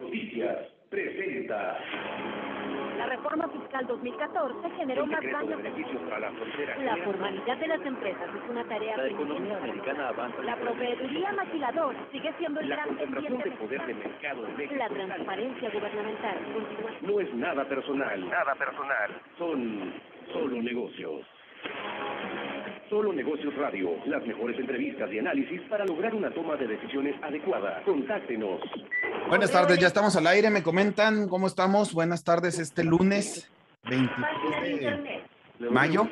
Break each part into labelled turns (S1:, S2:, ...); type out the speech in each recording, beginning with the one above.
S1: Noticias presenta. La reforma fiscal 2014 generó más daños. la, formalidad de las empresas es una tarea. La economía americana avanza. La proveeduría maquiladora sigue siendo el gran La transparencia gubernamental No es nada personal. Nada personal. Son solo negocios. Solo Negocios Radio, las mejores entrevistas y análisis para lograr una toma de decisiones adecuada. Contáctenos. Buenas tardes, ya
S2: estamos al aire, me comentan cómo estamos. Buenas tardes este lunes 23
S1: de mayo.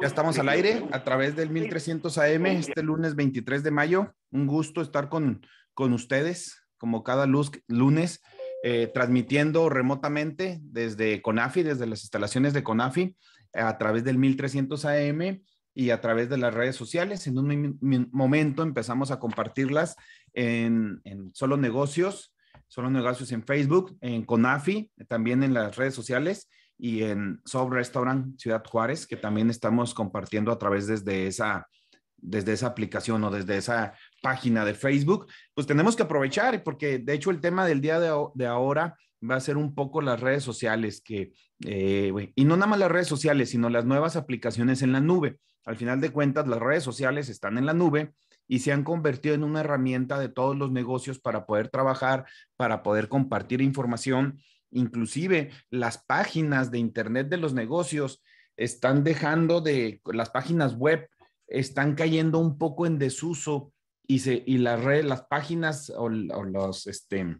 S1: Ya estamos al aire
S2: a través del 1300 AM este lunes 23 de mayo. Un gusto estar con, con ustedes, como cada lunes. Eh, transmitiendo remotamente desde CONAFI, desde las instalaciones de CONAFI a través del 1300 AM y a través de las redes sociales. En un momento empezamos a compartirlas en, Solo Negocios, Solo Negocios en Facebook, en Conafi, también en las redes sociales y en Soft Restaurant Ciudad Juárez, que también estamos compartiendo a través desde esa, desde esa aplicación o desde esa página de Facebook, pues tenemos que aprovechar, porque de hecho el tema del día de, de ahora va a ser un poco las redes sociales que, eh, y no nada más las redes sociales, sino las nuevas aplicaciones en la nube. Al final de cuentas, las redes sociales están en la nube y se han convertido en una herramienta de todos los negocios para poder trabajar, para poder compartir información. Inclusive las páginas de Internet de los negocios están dejando de, las páginas web están cayendo un poco en desuso y, se, y las, redes, las páginas o, los, este,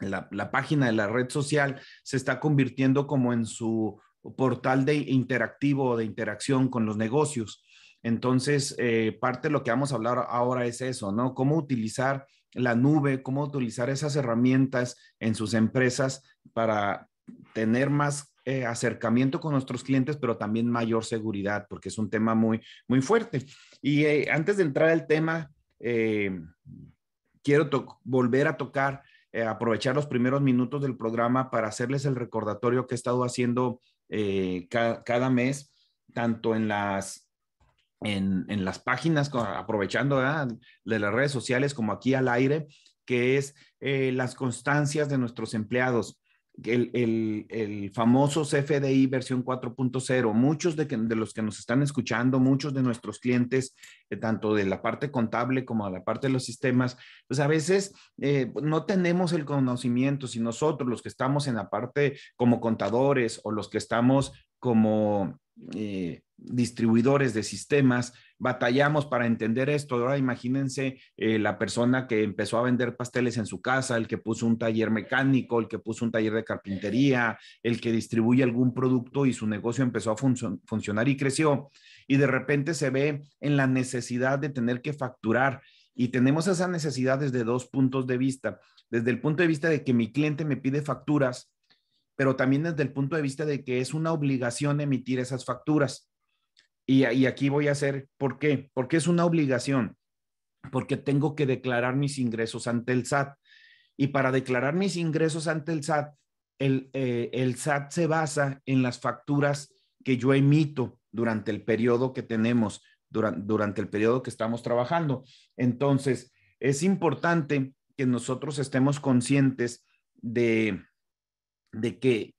S2: la, página de la red social se está convirtiendo como en su portal de interactivo, de interacción con los negocios. Entonces, eh, parte de lo que vamos a hablar ahora es eso, ¿no? Cómo utilizar la nube, cómo utilizar esas herramientas en sus empresas para tener más eh, acercamiento con nuestros clientes, pero también mayor seguridad, porque es un tema muy, muy fuerte. Y eh, antes de entrar al tema, quiero volver a tocar eh, aprovechar los primeros minutos del programa para hacerles el recordatorio que he estado haciendo eh, cada mes, tanto en las... En, las páginas, aprovechando de las redes sociales como aquí al aire, que es eh, las constancias de nuestros empleados el, el, famoso CFDI versión 4.0. Muchos de, los que nos están escuchando, muchos de nuestros clientes, eh, tanto de la parte contable como de la parte de los sistemas, pues a veces eh, no tenemos el conocimiento. Si nosotros, los que estamos en la parte como contadores o los que estamos como eh, distribuidores de sistemas, batallamos para entender esto. Ahora imagínense eh, la persona que empezó a vender pasteles en su casa, el que puso un taller mecánico, el que puso un taller de carpintería, el que distribuye algún producto y su negocio empezó a funcionar y creció. Y de repente se ve en la necesidad de tener que facturar. Y tenemos esa necesidad desde dos puntos de vista. Desde el punto de vista de que mi cliente me pide facturas, pero también desde el punto de vista de que es una obligación emitir esas facturas. Y, aquí voy a hacer, ¿por qué? Porque es una obligación, porque tengo que declarar mis ingresos ante el SAT. Y para declarar mis ingresos ante el SAT, el, eh, SAT se basa en las facturas que yo emito durante el periodo que tenemos, durante, el periodo que estamos trabajando. Entonces, es importante que nosotros estemos conscientes de, de que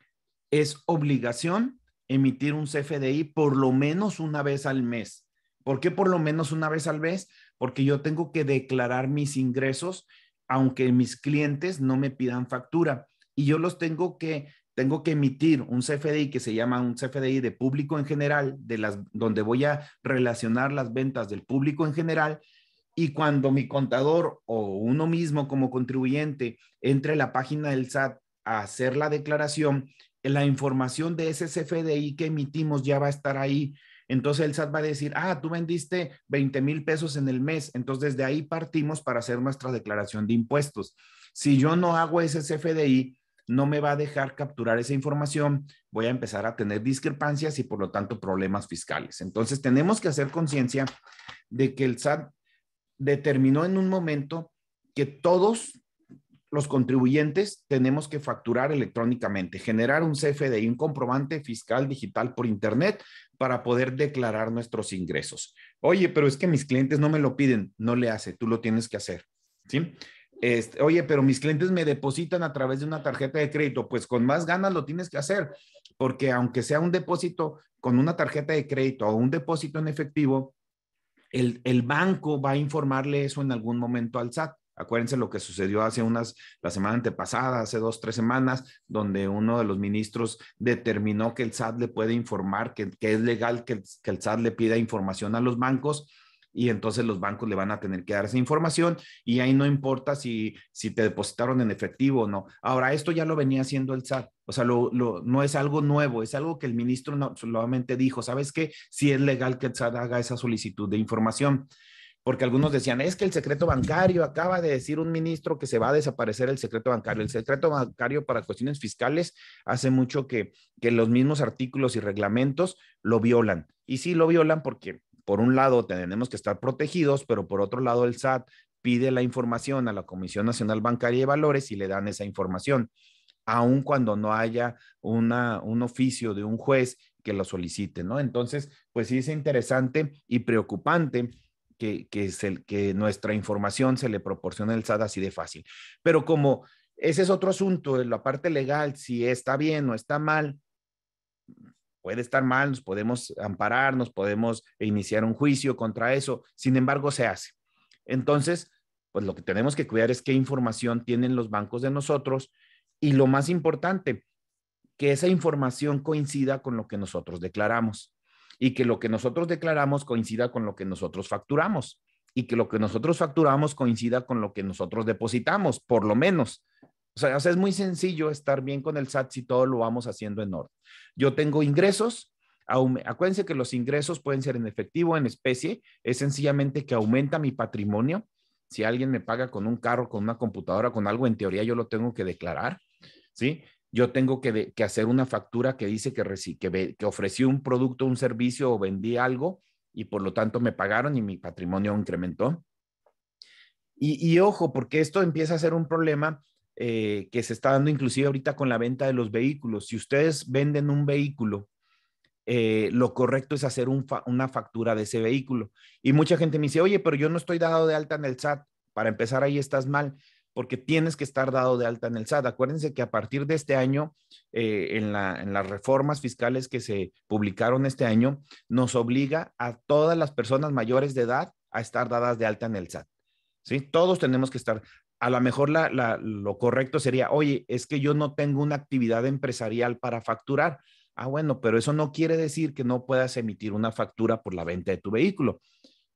S2: es obligación emitir un CFDI por lo menos una vez al mes. ¿Por qué por lo menos una vez al mes? Porque yo tengo que declarar mis ingresos aunque mis clientes no me pidan factura y yo los tengo que tengo que emitir un CFDI que se llama un CFDI de público en general, de las donde voy a relacionar las ventas del público en general y cuando mi contador o uno mismo como contribuyente entre a la página del SAT a hacer la declaración, la información de ese CFDI que emitimos ya va a estar ahí. Entonces el SAT va a decir, ah, tú vendiste 20 mil pesos en el mes. Entonces de ahí partimos para hacer nuestra declaración de impuestos. Si yo no hago ese CFDI, no me va a dejar capturar esa información, voy a empezar a tener discrepancias y por lo tanto problemas fiscales. Entonces tenemos que hacer conciencia de que el SAT determinó en un momento que todos los contribuyentes tenemos que facturar electrónicamente, generar un CFDI, un comprobante fiscal digital por Internet para poder declarar nuestros ingresos. Oye, pero es que mis clientes no me lo piden, no le hace, tú lo tienes que hacer. ¿Sí? Este, oye, pero mis clientes me depositan a través de una tarjeta de crédito, pues con más ganas lo tienes que hacer, porque aunque sea un depósito con una tarjeta de crédito o un depósito en efectivo, el, el banco va a informarle eso en algún momento al SAT. Acuérdense lo que sucedió hace unas, la semana antepasada, hace dos, tres semanas, donde uno de los ministros determinó que el SAT le puede informar, que, es legal que, el SAT le pida información a los bancos y entonces los bancos le van a tener que dar esa información y ahí no importa si, si te depositaron en efectivo o no. Ahora, esto ya lo venía haciendo el SAT, o sea, no es algo nuevo, es algo que el ministro solamente dijo, ¿sabes qué? Si es legal que el SAT haga esa solicitud de información porque algunos decían, es que el secreto bancario, acaba de decir un ministro que se va a desaparecer el secreto bancario. El secreto bancario para cuestiones fiscales hace mucho que, los mismos artículos y reglamentos lo violan. Y sí lo violan porque, por un lado, tenemos que estar protegidos, pero por otro lado, el SAT pide la información a la Comisión Nacional Bancaria y Valores y le dan esa información, aun cuando no haya una, un oficio de un juez que lo solicite, ¿no? Entonces, pues sí es interesante y preocupante que, es el, que nuestra información se le proporciona el sad así de fácil. Pero como ese es otro asunto, la parte legal, si está bien o está mal, puede estar mal, nos podemos amparar, nos podemos iniciar un juicio contra eso, sin embargo se hace. Entonces, pues lo que tenemos que cuidar es qué información tienen los bancos de nosotros y lo más importante, que esa información coincida con lo que nosotros declaramos y que lo que nosotros declaramos coincida con lo que nosotros facturamos y que lo que nosotros facturamos coincida con lo que nosotros depositamos, por lo menos. O sea, es muy sencillo estar bien con el SAT si todo lo vamos haciendo en orden. Yo tengo ingresos, acuérdense que los ingresos pueden ser en efectivo, en especie, es sencillamente que aumenta mi patrimonio. Si alguien me paga con un carro, con una computadora, con algo, en teoría yo lo tengo que declarar, ¿sí? yo tengo que, hacer una factura que dice que, que, ofrecí un producto, un servicio o vendí algo y por lo tanto me pagaron y mi patrimonio incrementó. Y, ojo, porque esto empieza a ser un problema eh, que se está dando inclusive ahorita con la venta de los vehículos. Si ustedes venden un vehículo, eh, lo correcto es hacer una factura de ese vehículo. Y mucha gente me dice, oye, pero yo no estoy dado de alta en el SAT. Para empezar, ahí estás mal porque tienes que estar dado de alta en el SAT. Acuérdense que a partir de este año, eh, en, las reformas fiscales que se publicaron este año, nos obliga a todas las personas mayores de edad a estar dadas de alta en el SAT. ¿Sí? Todos tenemos que estar a lo mejor lo correcto sería, oye, es que yo no tengo una actividad empresarial para facturar. Ah, bueno, pero eso no quiere decir que no puedas emitir una factura por la venta de tu vehículo.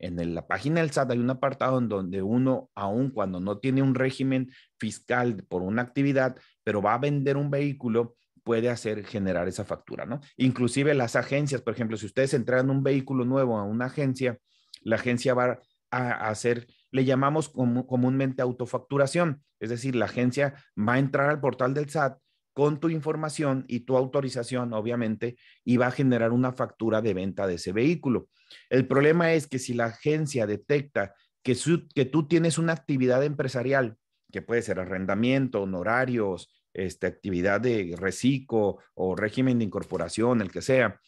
S2: En la página del SAT hay un apartado en donde uno, aun cuando no tiene un régimen fiscal por una actividad, pero va a vender un vehículo, puede hacer generar esa factura, ¿no? Inclusive las agencias, por ejemplo, si ustedes entregan un vehículo nuevo a una agencia, la agencia va a hacer, le llamamos comúnmente autofacturación, es decir, la agencia va a entrar al portal del SAT, con tu información y tu autorización, obviamente, y va a generar una factura de venta de ese vehículo. El problema es que si la agencia detecta que, tú tienes una actividad empresarial, que puede ser arrendamiento, honorarios, esta actividad de reciclo o régimen de incorporación, el que sea,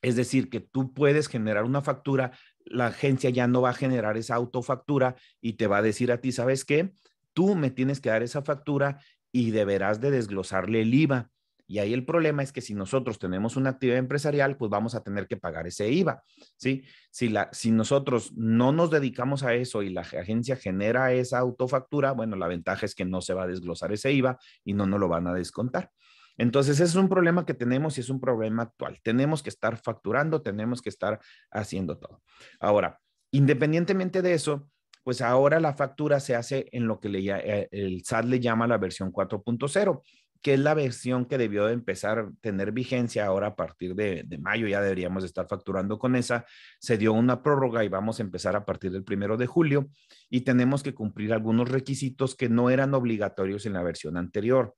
S2: es decir, que tú puedes generar una factura, la agencia ya no va a generar esa autofactura y te va a decir a ti, ¿sabes qué? Tú me tienes que dar esa factura y deberás de desglosarle el IVA. Y ahí el problema es que si nosotros tenemos una actividad empresarial, pues vamos a tener que pagar ese IVA, ¿sí? Si, la, si nosotros no nos dedicamos a eso y la agencia genera esa autofactura, bueno, la ventaja es que no se va a desglosar ese IVA y no nos lo van a descontar. Entonces, es un problema que tenemos y es un problema actual. Tenemos que estar facturando, tenemos que estar haciendo todo. Ahora, independientemente de eso, pues ahora la factura se hace en lo que eh, el SAT le llama la versión 4.0, que es la versión que debió de empezar a tener vigencia ahora a partir de, mayo, ya deberíamos estar facturando con esa. Se dio una prórroga y vamos a empezar a partir del primero de julio y tenemos que cumplir algunos requisitos que no eran obligatorios en la versión anterior.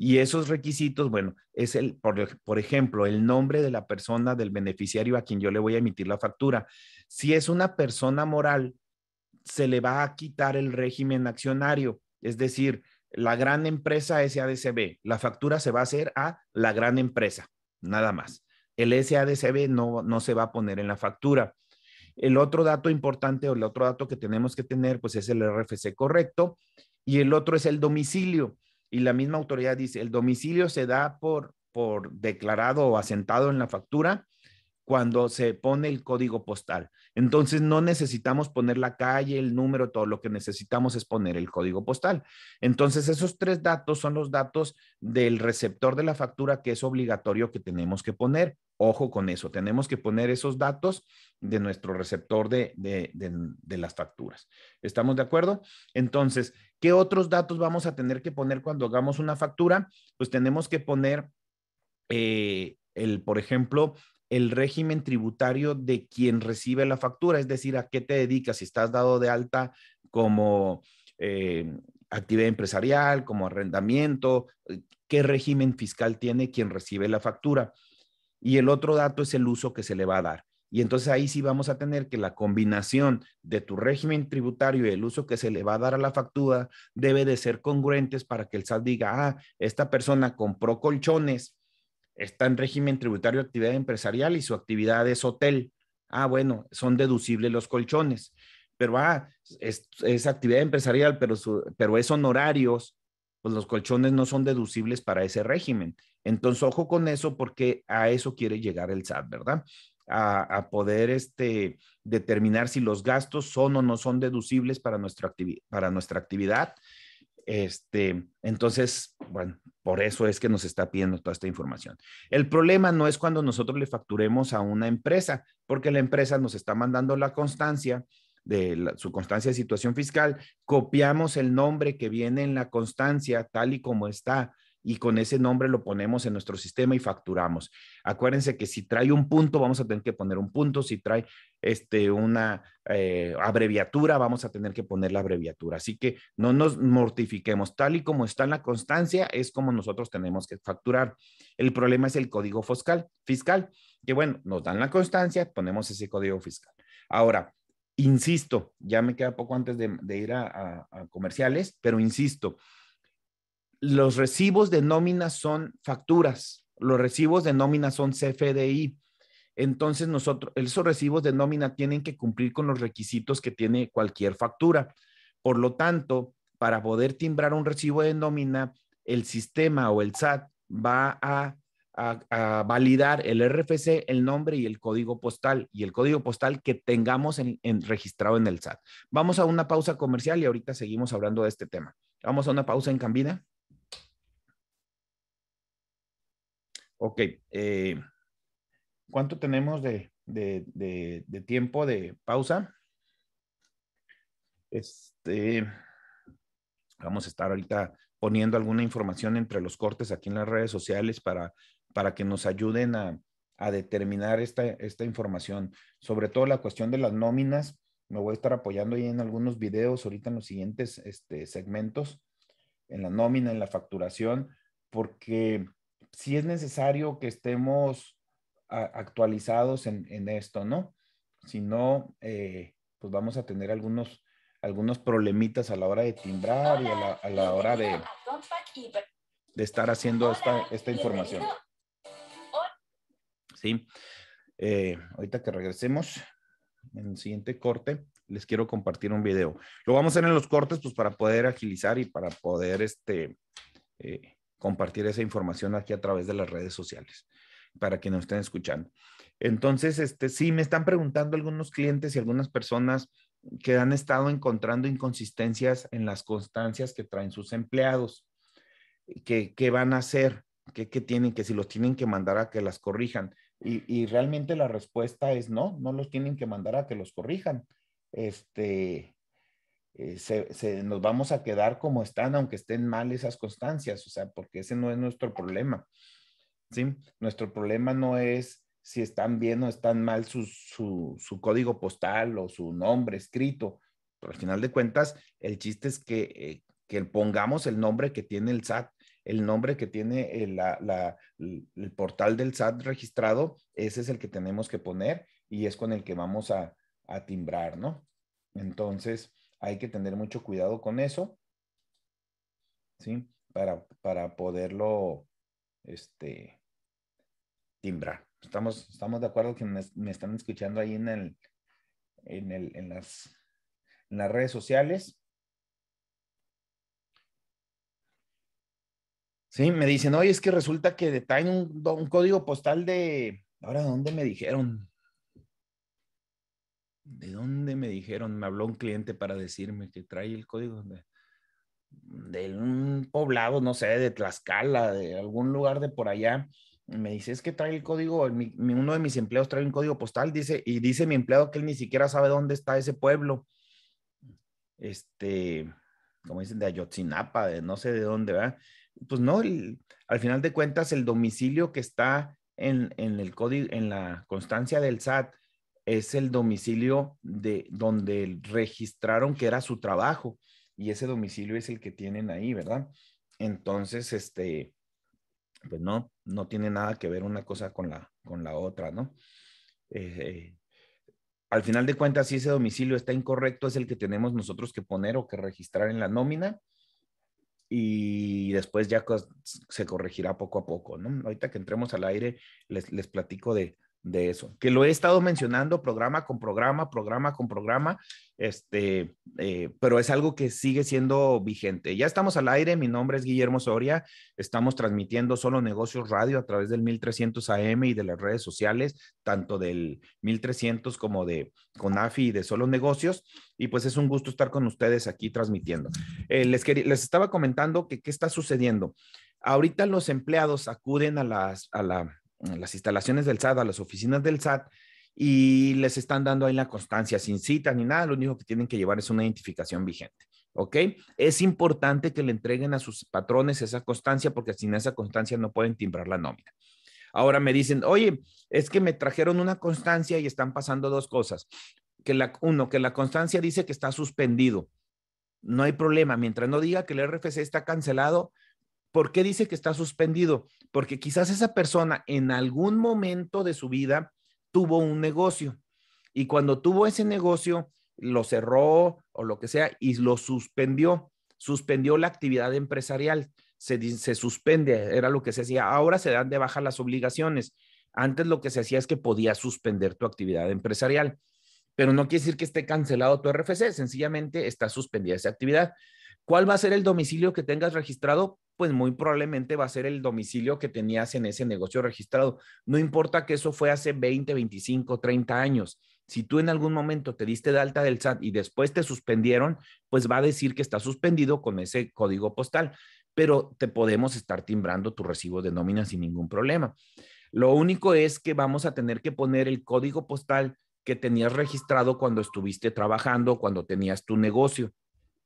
S2: Y esos requisitos, bueno, es el, por, por, ejemplo, el nombre de la persona, del beneficiario a quien yo le voy a emitir la factura. Si es una persona moral, se le va a quitar el régimen accionario, es decir, la gran empresa SADCB, la factura se va a hacer a la gran empresa, nada más. El SADCB no, no se va a poner en la factura. El otro dato importante o el otro dato que tenemos que tener, pues es el RFC correcto y el otro es el domicilio. Y la misma autoridad dice, el domicilio se da por, por declarado o asentado en la factura cuando se pone el código postal. Entonces no necesitamos poner la calle, el número, todo lo que necesitamos es poner el código postal. Entonces esos tres datos son los datos del receptor de la factura que es obligatorio que tenemos que poner. Ojo con eso, tenemos que poner esos datos de nuestro receptor de, de, de, las facturas. ¿Estamos de acuerdo? Entonces, ¿qué otros datos vamos a tener que poner cuando hagamos una factura? Pues tenemos que poner eh, el, por ejemplo, el régimen tributario de quien recibe la factura, es decir, a qué te dedicas, si estás dado de alta como eh, actividad empresarial, como arrendamiento, eh, qué régimen fiscal tiene quien recibe la factura. Y el otro dato es el uso que se le va a dar. Y entonces ahí sí vamos a tener que la combinación de tu régimen tributario y el uso que se le va a dar a la factura debe de ser congruentes para que el SAT diga, ah, esta persona compró colchones está en régimen tributario actividad empresarial y su actividad es hotel. Ah, bueno, son deducibles los colchones, pero ah, es, actividad empresarial, pero, pero es honorarios, pues los colchones no son deducibles para ese régimen. Entonces, ojo con eso porque a eso quiere llegar el SAT, ¿verdad? A, poder este, determinar si los gastos son o no son deducibles para nuestra, para nuestra actividad este, entonces, bueno, por eso es que nos está pidiendo toda esta información. El problema no es cuando nosotros le facturemos a una empresa, porque la empresa nos está mandando la constancia de su constancia de situación fiscal, copiamos el nombre que viene en la constancia tal y como está, y con ese nombre lo ponemos en nuestro sistema y facturamos. Acuérdense que si trae un punto, vamos a tener que poner un punto, si trae este, una eh, abreviatura, vamos a tener que poner la abreviatura. Así que no nos mortifiquemos, tal y como está en la constancia, es como nosotros tenemos que facturar. El problema es el código fiscal, fiscal que bueno, nos dan la constancia, ponemos ese código fiscal. Ahora, insisto, ya me queda poco antes de, ir a comerciales, pero insisto, los recibos de nómina son facturas, los recibos de nómina son CFDI. Entonces, nosotros, esos recibos de nómina tienen que cumplir con los requisitos que tiene cualquier factura. Por lo tanto, para poder timbrar un recibo de nómina, el sistema o el SAT va a, validar el RFC, el nombre y el código postal y el código postal que tengamos en, registrado en el SAT. Vamos a una pausa comercial y ahorita seguimos hablando de este tema. Vamos a una pausa en Cambina. Ok. Eh, ¿Cuánto tenemos de, tiempo de pausa? Este, vamos a estar ahorita poniendo alguna información entre los cortes aquí en las redes sociales para, para que nos ayuden a, determinar esta, información. Sobre todo la cuestión de las nóminas, me voy a estar apoyando ahí en algunos videos ahorita en los siguientes este, segmentos, en la nómina, en la facturación, porque si es necesario que estemos actualizados en, en, esto, ¿no? Si no, eh, pues vamos a tener algunos, algunos problemitas a la hora de timbrar y a la, a la hora de, de estar haciendo esta, esta información. Sí. Eh, ahorita que regresemos en el siguiente corte, les quiero compartir un video. Lo vamos a hacer en los cortes, pues para poder agilizar y para poder este, eh, compartir esa información aquí a través de las redes sociales para que nos estén escuchando. Entonces, este, sí, me están preguntando algunos clientes y algunas personas que han estado encontrando inconsistencias en las constancias que traen sus empleados, que, van a hacer, que, tienen, que si los tienen que mandar a que las corrijan. Y, y, realmente la respuesta es no, no los tienen que mandar a que los corrijan. Este, eh, se, nos vamos a quedar como están, aunque estén mal esas constancias, o sea, porque ese no es nuestro problema. ¿sí? Nuestro problema no es si están bien o están mal su, su, código postal o su nombre escrito, pero al final de cuentas, el chiste es que, eh, pongamos el nombre que tiene el SAT el nombre que tiene el, eh, la, el, portal del SAT registrado, ese es el que tenemos que poner y es con el que vamos a, a timbrar, ¿no? Entonces, hay que tener mucho cuidado con eso, ¿sí? Para, para poderlo, este, timbrar. Estamos, estamos de acuerdo que me, están escuchando ahí en el, en, el, en, las, en las redes sociales. Sí, me dicen, oye, es que resulta que detaen un, un código postal de, ahora, ¿dónde me dijeron? ¿De dónde me dijeron? Me habló un cliente para decirme que trae el código de, un poblado, no sé, de Tlaxcala, de algún lugar de por allá. Me dice, es que trae el código, uno de mis empleados trae un código postal, dice, y dice mi empleado que él ni siquiera sabe dónde está ese pueblo. Este, como dicen, de Ayotzinapa, de no sé de dónde, ¿verdad? Pues no, al final de cuentas, el domicilio que está en el código, en la constancia del SAT, es el domicilio de donde registraron que era su trabajo y ese domicilio es el que tienen ahí, ¿verdad? Entonces, este, pues no, no tiene nada que ver una cosa con la, con la otra, ¿no? Eh, al final de cuentas, si ese domicilio está incorrecto, es el que tenemos nosotros que poner o que registrar en la nómina y después ya se corregirá poco a poco, ¿no? Ahorita que entremos al aire, les, les platico de, de eso, que lo he estado mencionando programa con programa, programa con programa, este, eh, pero es algo que sigue siendo vigente. Ya estamos al aire, mi nombre es Guillermo Soria, estamos transmitiendo Solo Negocios Radio a través del 1300 AM y de las redes sociales, tanto del 1300 como de CONAFI y de Solo Negocios, y pues es un gusto estar con ustedes aquí transmitiendo. Eh, les, les estaba comentando que qué está sucediendo. Ahorita los empleados acuden a, las, a la las instalaciones del SAT, a las oficinas del SAT, y les están dando ahí la constancia sin cita ni nada, lo único que tienen que llevar es una identificación vigente. ¿Ok? Es importante que le entreguen a sus patrones esa constancia porque sin esa constancia no pueden timbrar la nómina. Ahora me dicen, oye, es que me trajeron una constancia y están pasando dos cosas. Que la, uno, que la constancia dice que está suspendido. No hay problema. Mientras no diga que el RFC está cancelado, ¿Por qué dice que está suspendido? Porque quizás esa persona en algún momento de su vida tuvo un negocio y cuando tuvo ese negocio lo cerró o lo que sea y lo suspendió, suspendió la actividad empresarial, se, se suspende, era lo que se hacía. Ahora se dan de baja las obligaciones. Antes lo que se hacía es que podía suspender tu actividad empresarial, pero no quiere decir que esté cancelado tu RFC, sencillamente está suspendida esa actividad. ¿Cuál va a ser el domicilio que tengas registrado? pues muy probablemente va a ser el domicilio que tenías en ese negocio registrado. No importa que eso fue hace 20, 25, 30 años. Si tú en algún momento te diste de alta del SAT y después te suspendieron, pues va a decir que está suspendido con ese código postal, pero te podemos estar timbrando tu recibo de nómina sin ningún problema. Lo único es que vamos a tener que poner el código postal que tenías registrado cuando estuviste trabajando, cuando tenías tu negocio.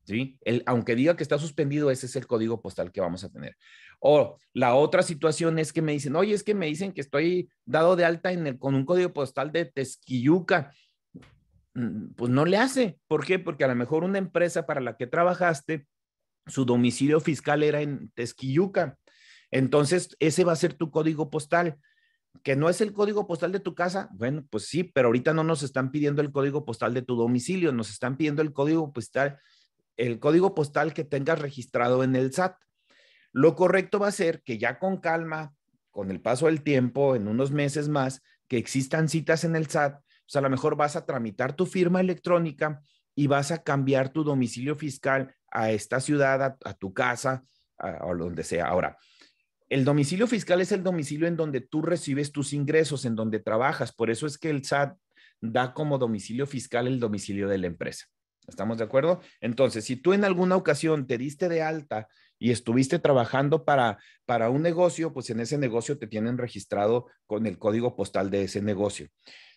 S2: ¿sí? aunque diga que está suspendido, ese es el código postal que vamos a tener. O la otra situación es que me dicen, oye, es que me dicen que estoy dado de alta en con un código postal de Tezquilluca mm, Pues no le hace. ¿Por qué? Porque a lo mejor una empresa para la que trabajaste, su domicilio fiscal era en Tezquilluca Entonces, ese va a ser tu código postal. Que no es el código postal de tu casa, bueno, pues sí, pero ahorita no nos están pidiendo el código postal de tu domicilio, nos están pidiendo el código postal el código postal que tengas registrado en el SAT. Lo correcto va a ser que ya con calma, con el paso del tiempo, en unos meses más, que existan citas en el SAT, pues a lo mejor vas a tramitar tu firma electrónica y vas a cambiar tu domicilio fiscal a esta ciudad, a, tu casa, o donde sea. Ahora, el domicilio fiscal es el domicilio en donde tú recibes tus ingresos, en donde trabajas. Por eso es que el SAT da como domicilio fiscal el domicilio de la empresa. ¿Estamos de acuerdo? Entonces, si tú en alguna ocasión te diste de alta y estuviste trabajando para, un negocio, pues en ese negocio te tienen registrado con el código postal de ese negocio.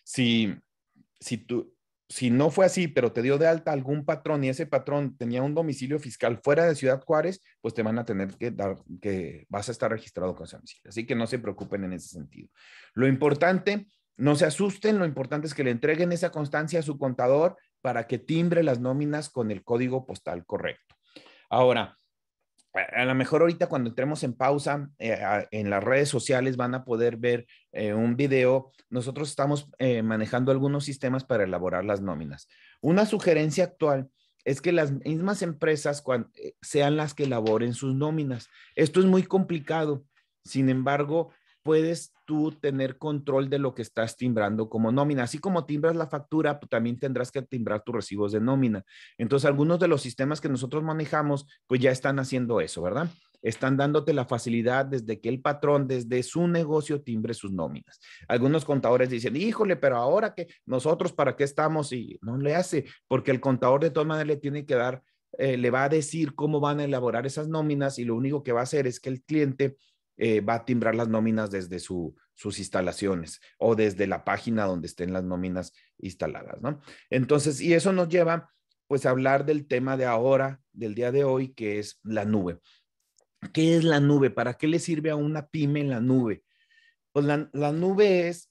S2: Si, si, tú, si no fue así, pero te dio de alta algún patrón y ese patrón tenía un domicilio fiscal fuera de Ciudad Juárez, pues te van a tener que dar, que vas a estar registrado con ese domicilio. Así que no se preocupen en ese sentido. Lo importante, no se asusten, lo importante es que le entreguen esa constancia a su contador para que timbre las nóminas con el código postal correcto. Ahora, a lo mejor ahorita cuando entremos en pausa, eh, en las redes sociales van a poder ver eh, un video. Nosotros estamos eh, manejando algunos sistemas para elaborar las nóminas. Una sugerencia actual es que las mismas empresas sean las que elaboren sus nóminas. Esto es muy complicado. Sin embargo, puedes tú tener control de lo que estás timbrando como nómina. Así como timbras la factura, pues, también tendrás que timbrar tus recibos de nómina. Entonces, algunos de los sistemas que nosotros manejamos, pues ya están haciendo eso, ¿verdad? Están dándote la facilidad desde que el patrón, desde su negocio, timbre sus nóminas. Algunos contadores dicen, híjole, pero ahora que nosotros, ¿para qué estamos? Y no le hace, porque el contador de todas maneras le tiene que dar, eh, le va a decir cómo van a elaborar esas nóminas y lo único que va a hacer es que el cliente eh, va a timbrar las nóminas desde sus instalaciones o desde la página donde estén las nóminas instaladas, ¿no? Entonces, y eso nos lleva pues a hablar del tema de ahora, del día de hoy, que es la nube. ¿Qué es la nube? ¿Para qué le sirve a una pyme la nube? Pues la, la nube es,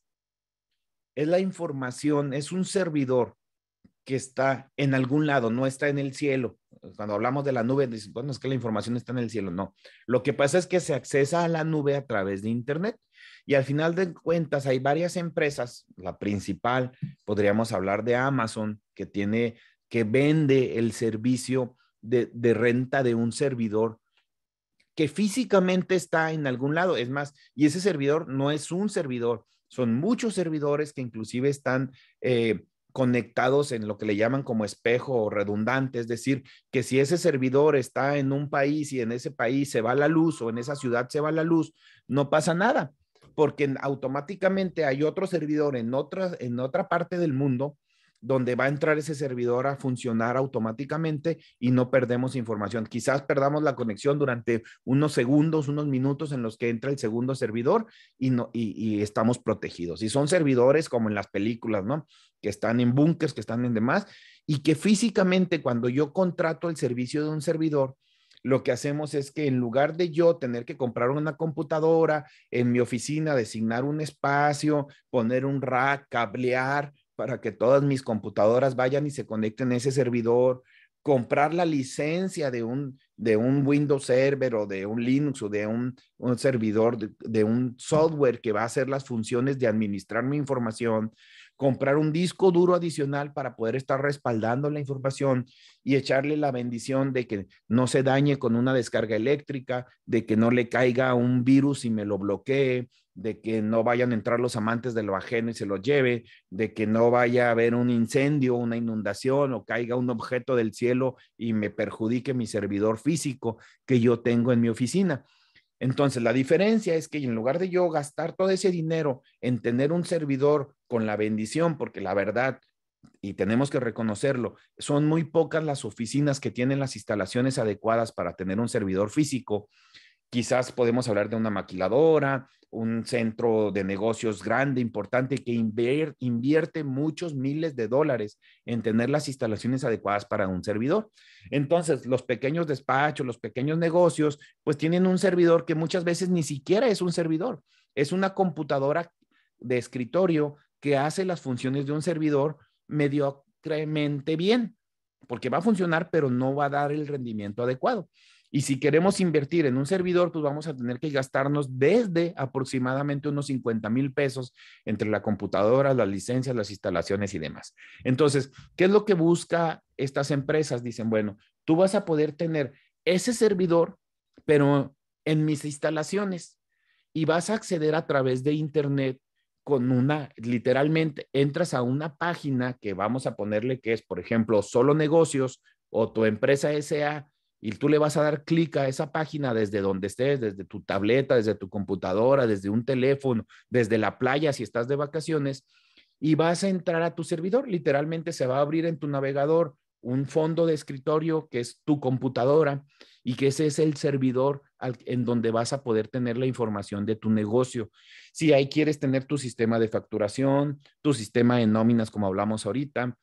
S2: es la información, es un servidor que está en algún lado, no está en el cielo. Cuando hablamos de la nube, dicen, bueno, es que la información está en el cielo. No, lo que pasa es que se accesa a la nube a través de Internet. Y al final de cuentas, hay varias empresas, la principal, podríamos hablar de Amazon, que tiene, que vende el servicio de, renta de un servidor que físicamente está en algún lado. Es más, y ese servidor no es un servidor, son muchos servidores que inclusive están eh, conectados en lo que le llaman como espejo o redundante, es decir, que si ese servidor está en un país y en ese país se va la luz o en esa ciudad se va la luz, no pasa nada, porque automáticamente hay otro servidor en otra, en otra parte del mundo donde va a entrar ese servidor a funcionar automáticamente y no perdemos información. Quizás perdamos la conexión durante unos segundos, unos minutos en los que entra el segundo servidor y, y, estamos protegidos. Y son servidores como en las películas, ¿no? Que están en búnkers, que están en demás, y que físicamente cuando yo contrato el servicio de un servidor, lo que hacemos es que en lugar de yo tener que comprar una computadora en mi oficina, designar un espacio, poner un rack, cablear, para que todas mis computadoras vayan y se conecten a ese servidor, comprar la licencia de un, de un Windows Server o de un Linux o de un, servidor, de, un software que va a hacer las funciones de administrar mi información, comprar un disco duro adicional para poder estar respaldando la información y echarle la bendición de que no se dañe con una descarga eléctrica, de que no le caiga un virus y me lo bloquee, de que no vayan a entrar los amantes de lo ajeno y se lo lleve, de que no vaya a haber un incendio, una inundación o caiga un objeto del cielo y me perjudique mi servidor físico que yo tengo en mi oficina. Entonces, la diferencia es que en lugar de yo gastar todo ese dinero en tener un servidor con la bendición, porque la verdad, y tenemos que reconocerlo, son muy pocas las oficinas que tienen las instalaciones adecuadas para tener un servidor físico. Quizás podemos hablar de una maquiladora, un centro de negocios grande, importante, que invierte muchos miles de dólares en tener las instalaciones adecuadas para un servidor. Entonces, los pequeños despachos, los pequeños negocios, pues tienen un servidor que muchas veces ni siquiera es un servidor, es una computadora de escritorio que hace las funciones de un servidor mediocremente bien, porque va a funcionar, pero no va a dar el rendimiento adecuado. Y si queremos invertir en un servidor, pues vamos a tener que gastarnos desde aproximadamente unos 50 mil pesos entre la computadora, las licencias, las instalaciones y demás. Entonces, ¿qué es lo que busca estas empresas? Dicen, bueno, tú vas a poder tener ese servidor, pero en mis instalaciones y vas a acceder a través de Internet con una, literalmente entras a una página que vamos a ponerle que es, por ejemplo, solo negocios o tu empresa SA y tú le vas a dar clic a esa página desde donde estés, desde tu tableta, desde tu computadora, desde un teléfono, desde la playa si estás de vacaciones, y vas a entrar a tu servidor. Literalmente se va a abrir en tu navegador un fondo de escritorio que es tu computadora y que ese es el servidor en donde vas a poder tener la información de tu negocio. Si ahí quieres tener tu sistema de facturación, tu sistema de nóminas como hablamos ahorita,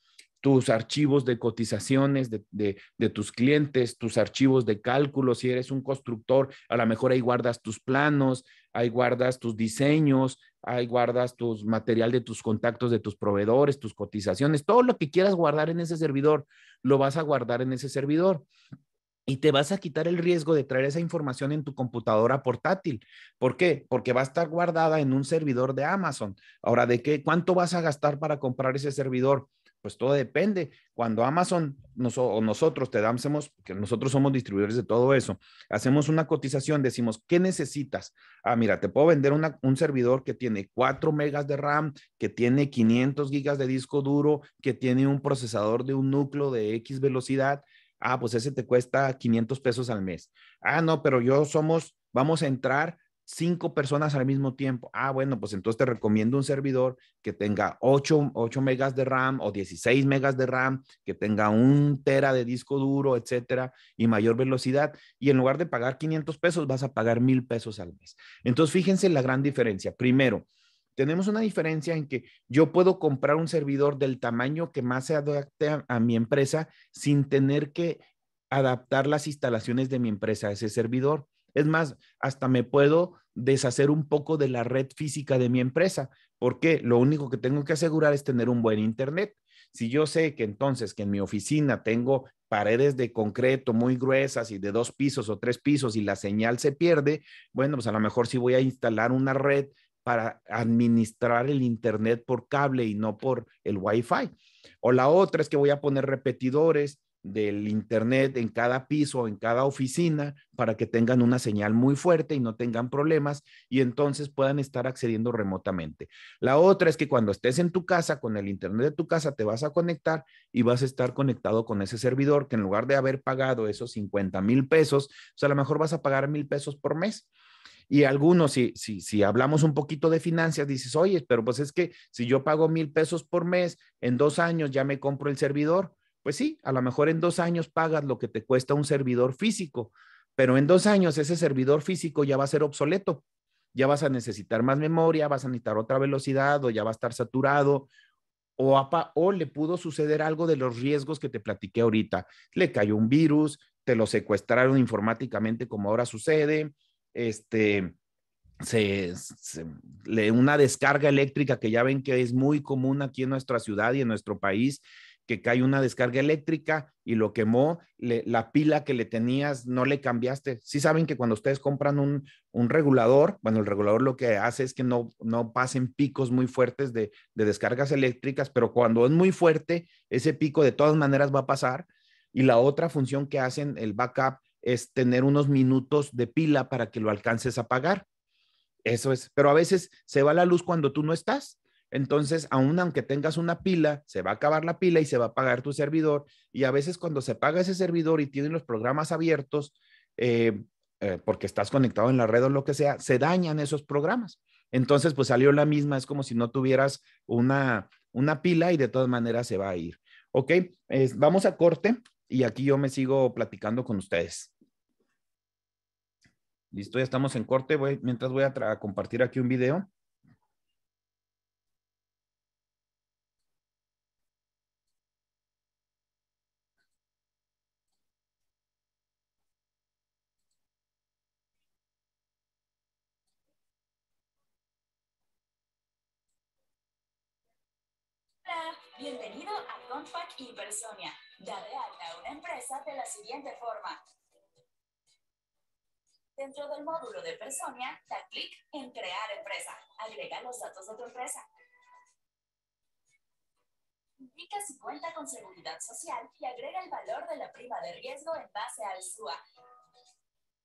S2: tus archivos de cotizaciones de, tus clientes, tus archivos de cálculo, si eres un constructor, a lo mejor ahí guardas tus planos, ahí guardas tus diseños, ahí guardas tu material de tus contactos, de tus proveedores, tus cotizaciones, todo lo que quieras guardar en ese servidor, lo vas a guardar en ese servidor y te vas a quitar el riesgo de traer esa información en tu computadora portátil. ¿Por qué? Porque va a estar guardada en un servidor de Amazon. Ahora, ¿de qué? ¿Cuánto vas a gastar para comprar ese servidor? pues todo depende. Cuando Amazon o nosotros te damos, que nosotros somos distribuidores de todo eso, hacemos una cotización, decimos, ¿qué necesitas? Ah, mira, te puedo vender un servidor que tiene 4 megas de RAM, que tiene 500 gigas de disco duro, que tiene un procesador de un núcleo de X velocidad. Ah, pues ese te cuesta 500 pesos al mes. Ah, no, pero yo somos, vamos a entrar cinco personas al mismo tiempo. Ah, bueno, pues entonces te recomiendo un servidor que tenga 8, megas de RAM o 16 megas de RAM, que tenga un tera de disco duro, etcétera, y mayor velocidad. Y en lugar de pagar 500 pesos, vas a pagar mil pesos al mes. Entonces, fíjense la gran diferencia. Primero, tenemos una diferencia en que yo puedo comprar un servidor del tamaño que más se adapte a mi empresa sin tener que adaptar las instalaciones de mi empresa a ese servidor. Es más, hasta me puedo deshacer un poco de la red física de mi empresa, porque lo único que tengo que asegurar es tener un buen Internet. Si yo sé que entonces que en mi oficina tengo paredes de concreto muy gruesas y de dos pisos o tres pisos y la señal se pierde, bueno, pues a lo mejor sí voy a instalar una red para administrar el Internet por cable y no por el Wi-Fi. O la otra es que voy a poner repetidores del internet en cada piso, en cada oficina, para que tengan una señal muy fuerte y no tengan problemas y entonces puedan estar accediendo remotamente. La otra es que cuando estés en tu casa, con el internet de tu casa, te vas a conectar y vas a estar conectado con ese servidor que en lugar de haber pagado esos 50 mil pesos, pues, a lo mejor vas a pagar mil pesos por mes. Y algunos, si, si, si, hablamos un poquito de finanzas, dices, oye, pero pues es que si yo pago mil pesos por mes, en dos años ya me compro el servidor pues sí, a lo mejor en dos años pagas lo que te cuesta un servidor físico, pero en dos años ese servidor físico ya va a ser obsoleto, ya vas a necesitar más memoria, vas a necesitar otra velocidad o ya va a estar saturado. O, o le pudo suceder algo de los riesgos que te platiqué ahorita. Le cayó un virus, te lo secuestraron informáticamente como ahora sucede, este, se, una descarga eléctrica que ya ven que es muy común aquí en nuestra ciudad y en nuestro país, que cae una descarga eléctrica y lo quemó, la pila que le tenías no le cambiaste. Sí saben que cuando ustedes compran un, regulador, bueno, el regulador lo que hace es que no, pasen picos muy fuertes de, de descargas eléctricas, pero cuando es muy fuerte, ese pico de todas maneras va a pasar. Y la otra función que hacen el backup es tener unos minutos de pila para que lo alcances a pagar. Eso es, pero a veces se va la luz cuando tú no estás entonces, aún aunque tengas una pila, se va a acabar la pila y se va a pagar tu servidor. Y a veces cuando se paga ese servidor y tienen los programas abiertos, eh, eh, porque estás conectado en la red o lo que sea, se dañan esos programas. Entonces, pues salió la misma, es como si no tuvieras una, una pila y de todas maneras se va a ir. Ok, vamos a corte y aquí yo me sigo platicando con ustedes. Listo, ya estamos en corte. Voy, mientras voy a compartir aquí un video.
S1: y Personia, da de alta una empresa de la siguiente forma. Dentro del módulo de Personia, da clic en Crear empresa. Agrega los datos de tu empresa. Indica si cuenta con seguridad social y agrega el valor de la prima de riesgo en base al SUA.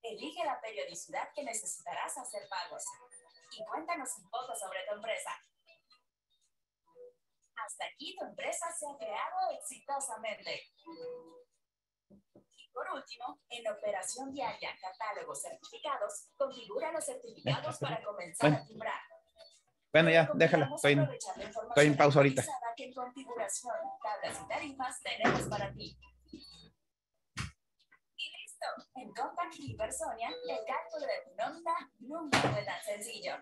S1: Elige la periodicidad que necesitarás hacer pagos. Y cuéntanos un poco sobre tu empresa hasta aquí tu empresa se ha creado exitosamente. Y por último, en operación diaria, catálogos certificados, configura los
S2: certificados para comenzar a timbrar. Bueno, ya, déjala. Estoy, estoy en pausa ahorita.
S1: configuración, tablas y tarifas tenemos para ti. Y listo. En Compact Sonia, el cálculo de tu nómina nunca fue tan sencillo.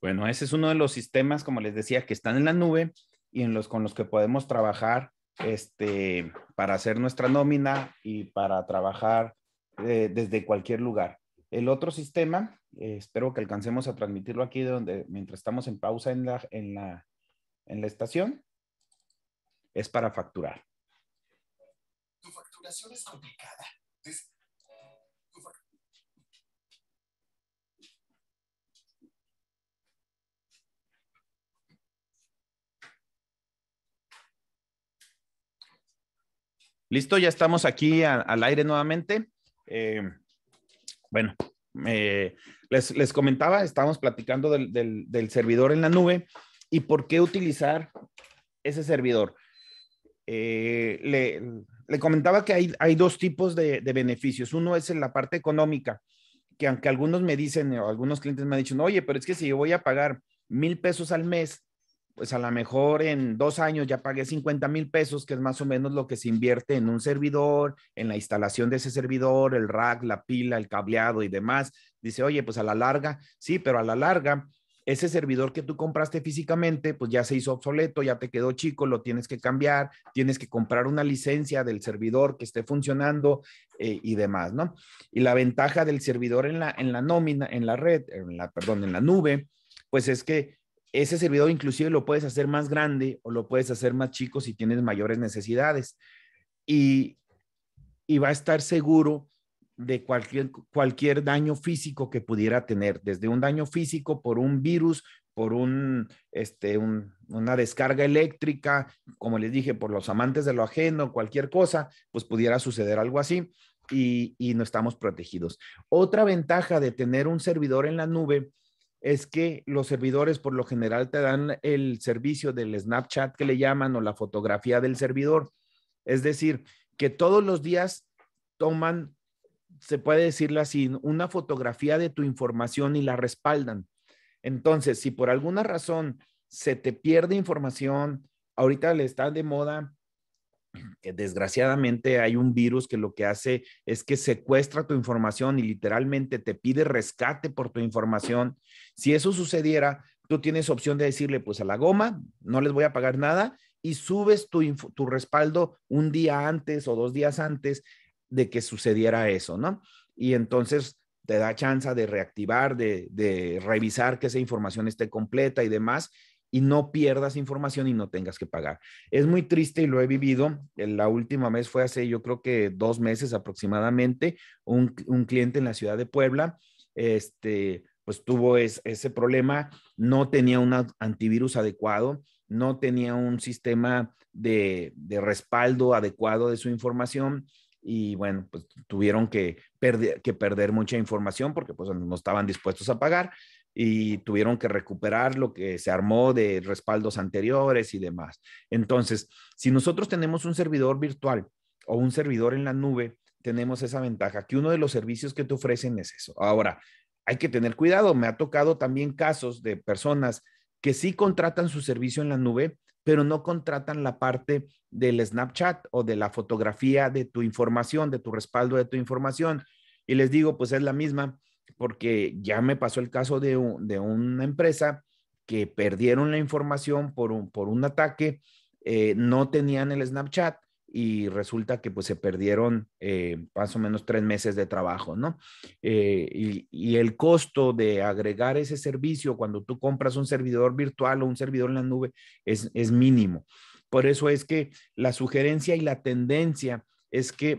S2: Bueno, ese es uno de los sistemas, como les decía, que están en la nube y en los con los que podemos trabajar este, para hacer nuestra nómina y para trabajar eh, desde cualquier lugar. El otro sistema, eh, espero que alcancemos a transmitirlo aquí donde, mientras estamos en pausa en la, en la estación, es para facturar. Tu
S1: facturación es complicada
S2: Listo, ya estamos aquí al aire nuevamente. Eh, bueno, eh, les, comentaba, estábamos platicando del, servidor en la nube y por qué utilizar ese servidor. Eh, le, comentaba que hay, hay dos tipos de, beneficios. Uno es en la parte económica, que aunque algunos me dicen o algunos clientes me han dicho, oye, pero es que si yo voy a pagar mil pesos al mes pues a lo mejor en dos años ya pagué 50 mil pesos, que es más o menos lo que se invierte en un servidor, en la instalación de ese servidor, el rack, la pila, el cableado y demás. Dice, oye, pues a la larga, sí, pero a la larga, ese servidor que tú compraste físicamente, pues ya se hizo obsoleto, ya te quedó chico, lo tienes que cambiar, tienes que comprar una licencia del servidor que esté funcionando eh, y demás, ¿no? Y la ventaja del servidor en la, en la nómina, en la red, en la, perdón, en la nube, pues es que ese servidor inclusive lo puedes hacer más grande o lo puedes hacer más chico si tienes mayores necesidades. Y, va a estar seguro de cualquier, cualquier daño físico que pudiera tener, desde un daño físico por un virus, por este, un, una descarga eléctrica, como les dije, por los amantes de lo ajeno, cualquier cosa, pues pudiera suceder algo así y, y no estamos protegidos. Otra ventaja de tener un servidor en la nube es que los servidores por lo general te dan el servicio del Snapchat que le llaman o la fotografía del servidor. Es decir, que todos los días toman, se puede decirlo así, una fotografía de tu información y la respaldan. Entonces, si por alguna razón se te pierde información, ahorita le está de moda que desgraciadamente hay un virus que lo que hace es que secuestra tu información y literalmente te pide rescate por tu información. Si eso sucediera, tú tienes opción de decirle, pues a la goma, no les voy a pagar nada y subes tu, respaldo un día antes o dos días antes de que sucediera eso, ¿no? Y entonces te da chance de reactivar, de revisar que esa información esté completa y demás y no pierdas información y no tengas que pagar. Es muy triste y lo he vivido. La última vez fue hace yo creo que dos meses aproximadamente, un, un cliente en la ciudad de Puebla, este, pues tuvo ese problema, no tenía un antivirus adecuado, no tenía un sistema de, de respaldo adecuado de su información y bueno, pues tuvieron que perder, que perder mucha información porque pues no estaban dispuestos a pagar y tuvieron que recuperar lo que se armó de respaldos anteriores y demás. Entonces, si nosotros tenemos un servidor virtual o un servidor en la nube, tenemos esa ventaja, que uno de los servicios que te ofrecen es eso. Ahora, hay que tener cuidado, me ha tocado también casos de personas que sí contratan su servicio en la nube, pero no contratan la parte del Snapchat o de la fotografía de tu información, de tu respaldo de tu información. Y les digo, pues es la misma, porque ya me pasó el caso de, una empresa que perdieron la información por un, ataque, eh, no tenían el Snapchat y resulta que pues se perdieron eh, más o menos tres meses de trabajo, ¿no? Eh, y, el costo de agregar ese servicio cuando tú compras un servidor virtual o un servidor en la nube es, es mínimo. Por eso es que la sugerencia y la tendencia es que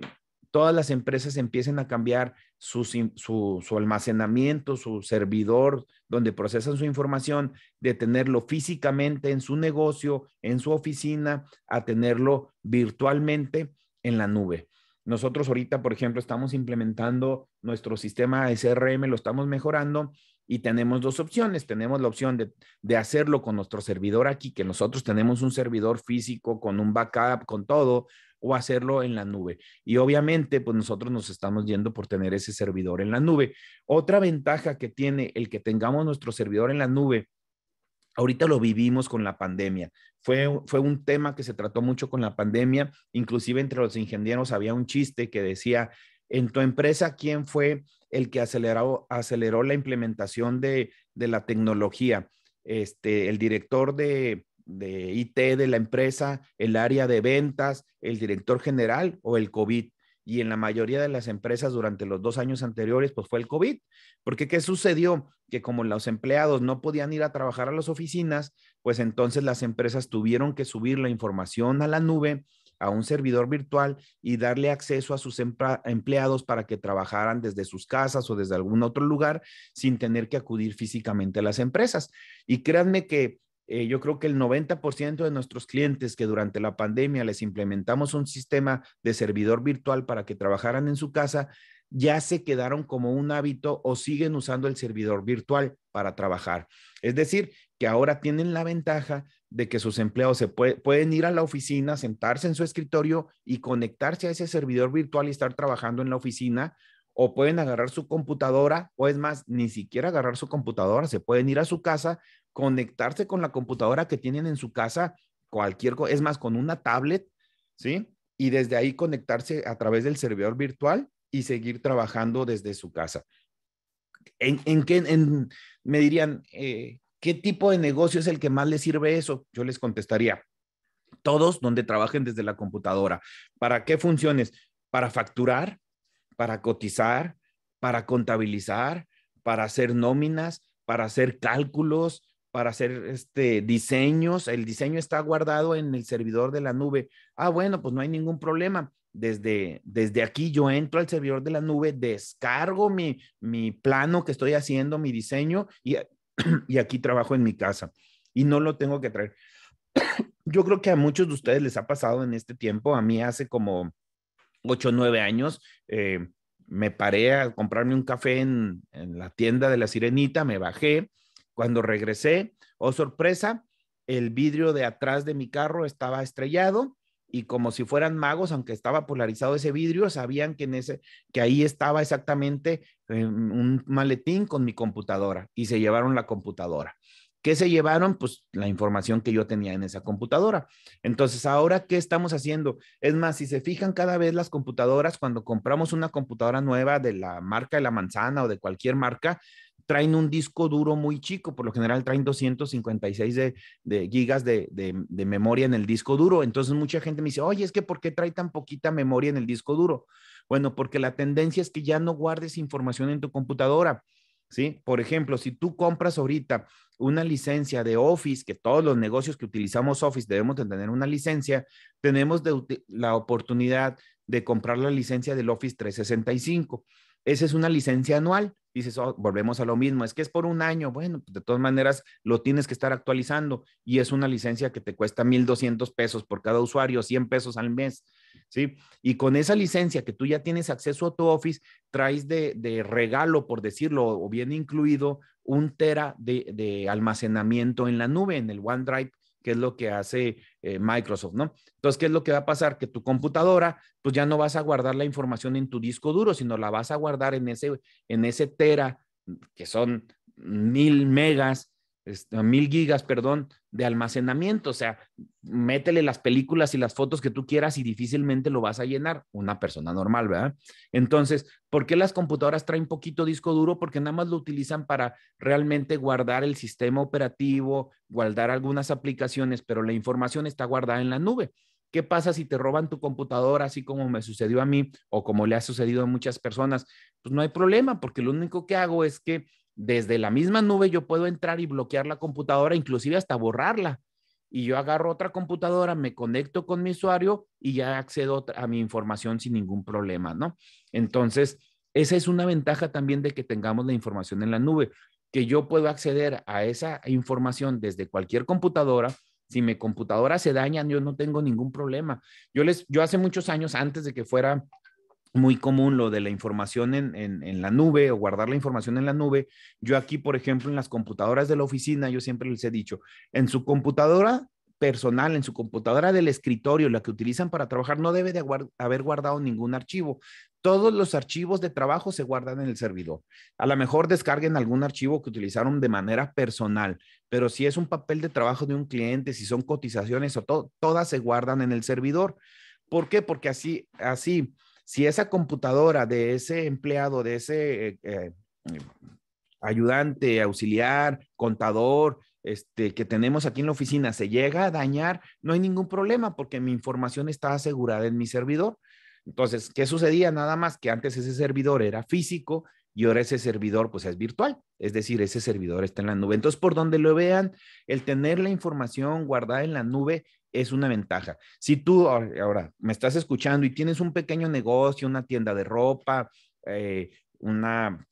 S2: todas las empresas empiecen a cambiar su, almacenamiento, su servidor donde procesan su información, de tenerlo físicamente en su negocio, en su oficina, a tenerlo virtualmente en la nube. Nosotros ahorita, por ejemplo, estamos implementando nuestro sistema SRM, lo estamos mejorando y tenemos dos opciones. Tenemos la opción de, de hacerlo con nuestro servidor aquí, que nosotros tenemos un servidor físico con un backup, con todo, o hacerlo en la nube. Y obviamente, pues nosotros nos estamos yendo por tener ese servidor en la nube. Otra ventaja que tiene el que tengamos nuestro servidor en la nube, ahorita lo vivimos con la pandemia. Fue, fue un tema que se trató mucho con la pandemia. Inclusive entre los ingenieros había un chiste que decía, en tu empresa, ¿quién fue el que aceleró, aceleró la implementación de, de la tecnología? Este, el director de, de IT de la empresa, el área de ventas, el director general o el COVID. Y en la mayoría de las empresas durante los dos años anteriores, pues fue el COVID. Porque ¿qué sucedió? Que como los empleados no podían ir a trabajar a las oficinas, pues entonces las empresas tuvieron que subir la información a la nube, a un servidor virtual y darle acceso a sus empleados para que trabajaran desde sus casas o desde algún otro lugar sin tener que acudir físicamente a las empresas. Y créanme que eh, yo creo que el 90% de nuestros clientes que durante la pandemia les implementamos un sistema de servidor virtual para que trabajaran en su casa, ya se quedaron como un hábito o siguen usando el servidor virtual para trabajar. Es decir, que ahora tienen la ventaja de que sus empleados se pueden ir a la oficina, sentarse en su escritorio y conectarse a ese servidor virtual y estar trabajando en la oficina o pueden agarrar su computadora, o es más, ni siquiera agarrar su computadora, se pueden ir a su casa, conectarse con la computadora que tienen en su casa, cualquier es más, con una tablet, ¿sí? Y desde ahí conectarse a través del servidor virtual y seguir trabajando desde su casa. ¿En, en qué, me dirían, eh, qué tipo de negocio es el que más les sirve eso? Yo les contestaría, todos donde trabajen desde la computadora. ¿Para qué funciones? Para facturar, para cotizar, para contabilizar, para hacer nóminas, para hacer cálculos, para hacer este diseños, el diseño está guardado en el servidor de la nube. Ah, bueno, pues no hay ningún problema. Desde, desde aquí yo entro al servidor de la nube, descargo mi, mi plano que estoy haciendo, mi diseño, y, aquí trabajo en mi casa y no lo tengo que traer. Yo creo que a muchos de ustedes les ha pasado en este tiempo, a mí hace como 8 o 9 años, eh, me paré a comprarme un café en, en la tienda de la sirenita, me bajé, cuando regresé, oh sorpresa, el vidrio de atrás de mi carro estaba estrellado y como si fueran magos, aunque estaba polarizado ese vidrio, sabían que, en ese, que ahí estaba exactamente eh, un maletín con mi computadora y se llevaron la computadora. ¿Qué se llevaron? Pues la información que yo tenía en esa computadora. Entonces, ahora, ¿qué estamos haciendo? Es más, si se fijan cada vez las computadoras, cuando compramos una computadora nueva de la marca de la manzana o de cualquier marca, traen un disco duro muy chico, por lo general traen 256 de, gigas de, de, memoria en el disco duro. Entonces mucha gente me dice, oye, es que ¿por qué trae tan poquita memoria en el disco duro? Bueno, porque la tendencia es que ya no guardes información en tu computadora. ¿Sí? Por ejemplo, si tú compras ahorita una licencia de Office, que todos los negocios que utilizamos Office debemos de tener una licencia, tenemos la oportunidad de comprar la licencia del Office 365. Esa es una licencia anual. Dices, oh, volvemos a lo mismo, es que es por un año. Bueno, pues, de todas maneras lo tienes que estar actualizando y es una licencia que te cuesta 1.200 pesos por cada usuario, 100 pesos al mes, ¿sí? Y con esa licencia que tú ya tienes acceso a tu Office, traes de, regalo, por decirlo, o bien incluido un tera de almacenamiento en la nube, en el OneDrive qué es lo que hace eh, Microsoft, ¿no? Entonces, ¿qué es lo que va a pasar? Que tu computadora, pues ya no vas a guardar la información en tu disco duro, sino la vas a guardar en ese, en ese tera, que son mil megas mil gigas, perdón, de almacenamiento. O sea, métele las películas y las fotos que tú quieras y difícilmente lo vas a llenar. Una persona normal, ¿verdad? Entonces, ¿por qué las computadoras traen poquito disco duro? Porque nada más lo utilizan para realmente guardar el sistema operativo, guardar algunas aplicaciones, pero la información está guardada en la nube. ¿Qué pasa si te roban tu computadora, así como me sucedió a mí o como le ha sucedido a muchas personas? Pues no hay problema, porque lo único que hago es que desde la misma nube yo puedo entrar y bloquear la computadora, inclusive hasta borrarla. Y yo agarro otra computadora, me conecto con mi usuario y ya accedo a mi información sin ningún problema, ¿no? Entonces, esa es una ventaja también de que tengamos la información en la nube, que yo puedo acceder a esa información desde cualquier computadora. Si mi computadora se daña, yo no tengo ningún problema. Yo les, yo hace muchos años antes de que fuera muy común lo de la información en, la nube o guardar la información en la nube. Yo aquí, por ejemplo, en las computadoras de la oficina, yo siempre les he dicho, en su computadora personal, en su computadora del escritorio, la que utilizan para trabajar, no debe de haber guardado ningún archivo. Todos los archivos de trabajo se guardan en el servidor. A lo mejor descarguen algún archivo que utilizaron de manera personal, pero si es un papel de trabajo de un cliente, si son cotizaciones o todo, todas se guardan en el servidor. ¿Por qué? Porque así, así, si esa computadora de ese empleado, de ese eh, eh, eh, ayudante, auxiliar, contador, este, que tenemos aquí en la oficina se llega a dañar, no hay ningún problema porque mi información está asegurada en mi servidor. Entonces, ¿qué sucedía? Nada más que antes ese servidor era físico y ahora ese servidor pues es virtual, es decir, ese servidor está en la nube. Entonces, por donde lo vean, el tener la información guardada en la nube es una ventaja. Si tú ahora me estás escuchando y tienes un pequeño negocio, una tienda de ropa, eh, una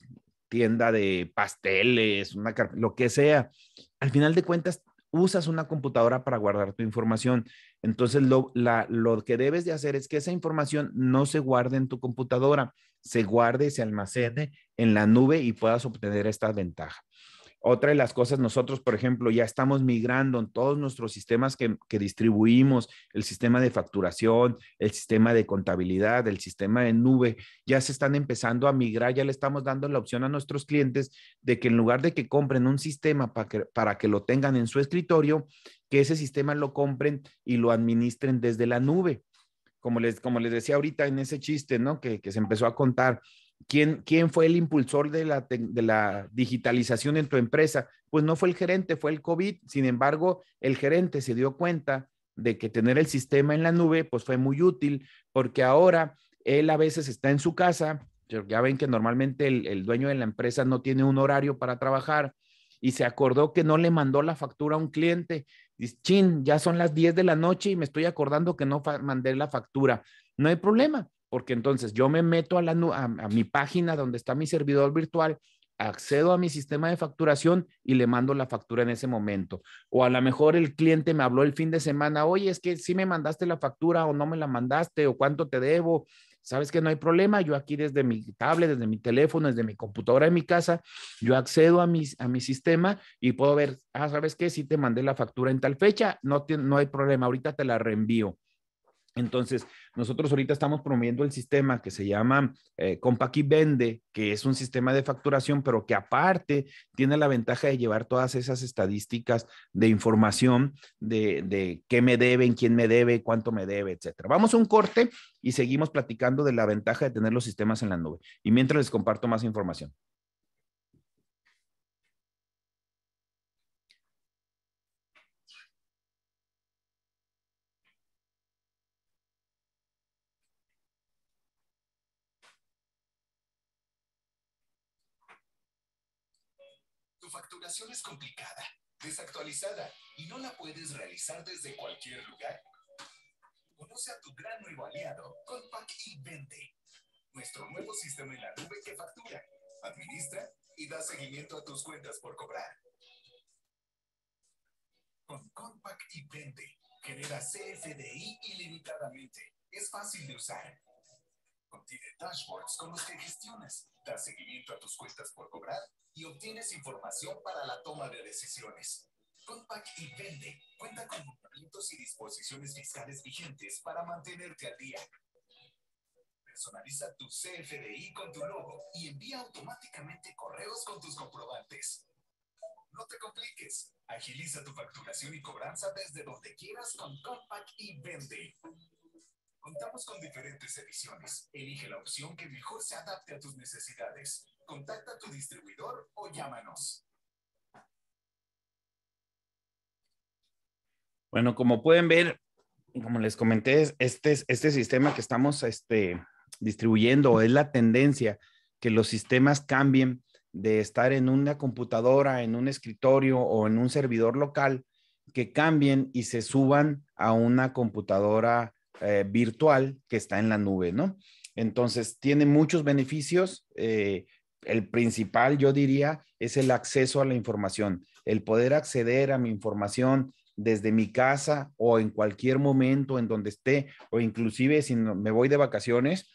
S2: tienda de pasteles, una, lo que sea, al final de cuentas usas una computadora para guardar tu información. Entonces, lo, que debes de hacer es que esa información no se guarde en tu computadora, se guarde se almacene en la nube y puedas obtener esta ventaja. Otra de las cosas, nosotros, por ejemplo, ya estamos migrando en todos nuestros sistemas que, distribuimos, el sistema de facturación, el sistema de contabilidad, el sistema de nube, ya se están empezando a migrar, ya le estamos dando la opción a nuestros clientes de que en lugar de que compren un sistema para que, para que lo tengan en su escritorio, que ese sistema lo compren y lo administren desde la nube. Como les, como les decía ahorita en ese chiste, ¿no? Que, que se empezó a contar ¿Quién, fue el impulsor de la, digitalización en tu empresa? Pues no fue el gerente, fue el COVID. Sin embargo, el gerente se dio cuenta de que tener el sistema en la nube pues fue muy útil porque ahora él a veces está en su casa. Ya ven que normalmente el, el dueño de la empresa no tiene un horario para trabajar y se acordó que no le mandó la factura a un cliente. Dice, chin, ya son las 10 de la noche y me estoy acordando que no mandé la factura. No hay problema porque entonces yo me meto a, mi página donde está mi servidor virtual, accedo a mi sistema de facturación y le mando la factura en ese momento. O a lo mejor el cliente me habló el fin de semana, oye, es que sí me mandaste la factura o no me la mandaste o cuánto te debo. Sabes que no hay problema, yo aquí desde mi tablet, desde mi teléfono, desde mi computadora en mi casa, yo accedo a mi, a mi sistema y puedo ver, ah, sabes qué? Si te mandé la factura en tal fecha, no, no hay problema, ahorita te la reenvío. Entonces, nosotros ahorita estamos promoviendo el sistema que se llama eh, Vende, que es un sistema de facturación, pero que aparte tiene la ventaja de llevar todas esas estadísticas de información de, de qué me deben, quién me debe, cuánto me debe, etcétera. Vamos a un corte y seguimos platicando de la ventaja de tener los sistemas en la nube. Y mientras les comparto más información.
S1: facturación es complicada, desactualizada y no la puedes realizar desde cualquier lugar? Conoce a tu gran nuevo aliado, Compact y 20 nuestro nuevo sistema en la nube que factura, administra y da seguimiento a tus cuentas por cobrar. Con Compact y 20 genera CFDI ilimitadamente. Es fácil de usar Contiene dashboards con los que gestionas, das seguimiento a tus cuentas por cobrar y obtienes información para la toma de decisiones. Compact y Vende cuenta con documentos y disposiciones fiscales vigentes para mantenerte al día. Personaliza tu CFDI con tu logo y envía automáticamente correos con tus comprobantes. No te compliques. Agiliza tu facturación y cobranza desde donde quieras con Compact y Vende. Contamos con diferentes ediciones. Elige la opción que mejor se adapte a tus necesidades. Contacta a tu distribuidor o llámanos.
S2: Bueno, como pueden ver, como les comenté, este, este sistema que estamos este, distribuyendo es la tendencia que los sistemas cambien de estar en una computadora, en un escritorio o en un servidor local, que cambien y se suban a una computadora eh, virtual que está en la nube, ¿no? Entonces, tiene muchos beneficios. Eh, el principal, yo diría, es el acceso a la información, el poder acceder a mi información desde mi casa o en cualquier momento en donde esté, o inclusive si me voy de vacaciones,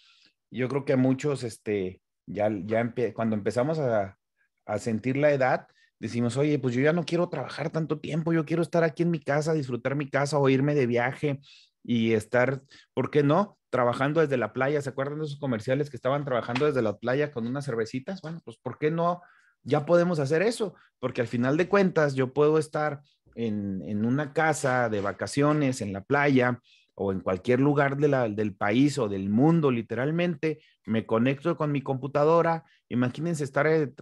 S2: yo creo que a muchos, este, ya, ya cuando empezamos a, a sentir la edad, decimos, oye, pues yo ya no quiero trabajar tanto tiempo, yo quiero estar aquí en mi casa, disfrutar mi casa o irme de viaje y estar, ¿por qué no? Trabajando desde la playa, ¿se acuerdan de esos comerciales que estaban trabajando desde la playa con unas cervecitas? Bueno, pues ¿por qué no? Ya podemos hacer eso, porque al final de cuentas yo puedo estar en, una casa de vacaciones, en la playa o en cualquier lugar del país o del mundo, literalmente, me conecto con mi computadora. Imagínense estar eh,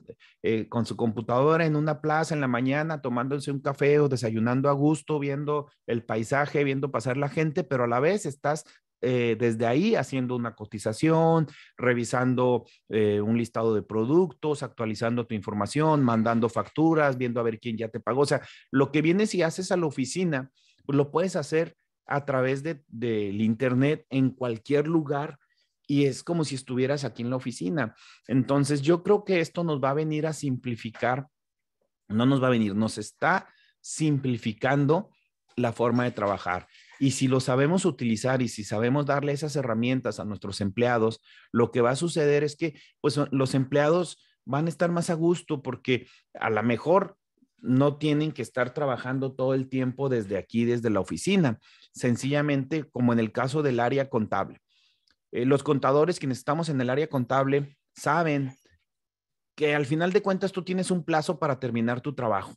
S2: eh, con su computadora en una plaza en la mañana tomándose un café o desayunando a gusto, viendo el paisaje, viendo pasar la gente, pero a la vez estás eh, desde ahí haciendo una cotización, revisando un listado de productos, actualizando tu información, mandando facturas, viendo a ver quién ya te pagó. O sea, lo que vienes y haces a la oficina, pues lo puedes hacer a través del Internet en cualquier lugar y es como si estuvieras aquí en la oficina. Entonces, yo creo que esto nos va a venir a simplificar, no nos va a venir, nos está simplificando la forma de trabajar. Y si lo sabemos utilizar y si sabemos darle esas herramientas a nuestros empleados, lo que va a suceder es que pues, los empleados van a estar más a gusto porque a lo mejor no tienen que estar trabajando todo el tiempo desde aquí, desde la oficina, sencillamente como en el caso del área contable. Eh, los contadores, quienes estamos en el área contable, saben que al final de cuentas tú tienes un plazo para terminar tu trabajo.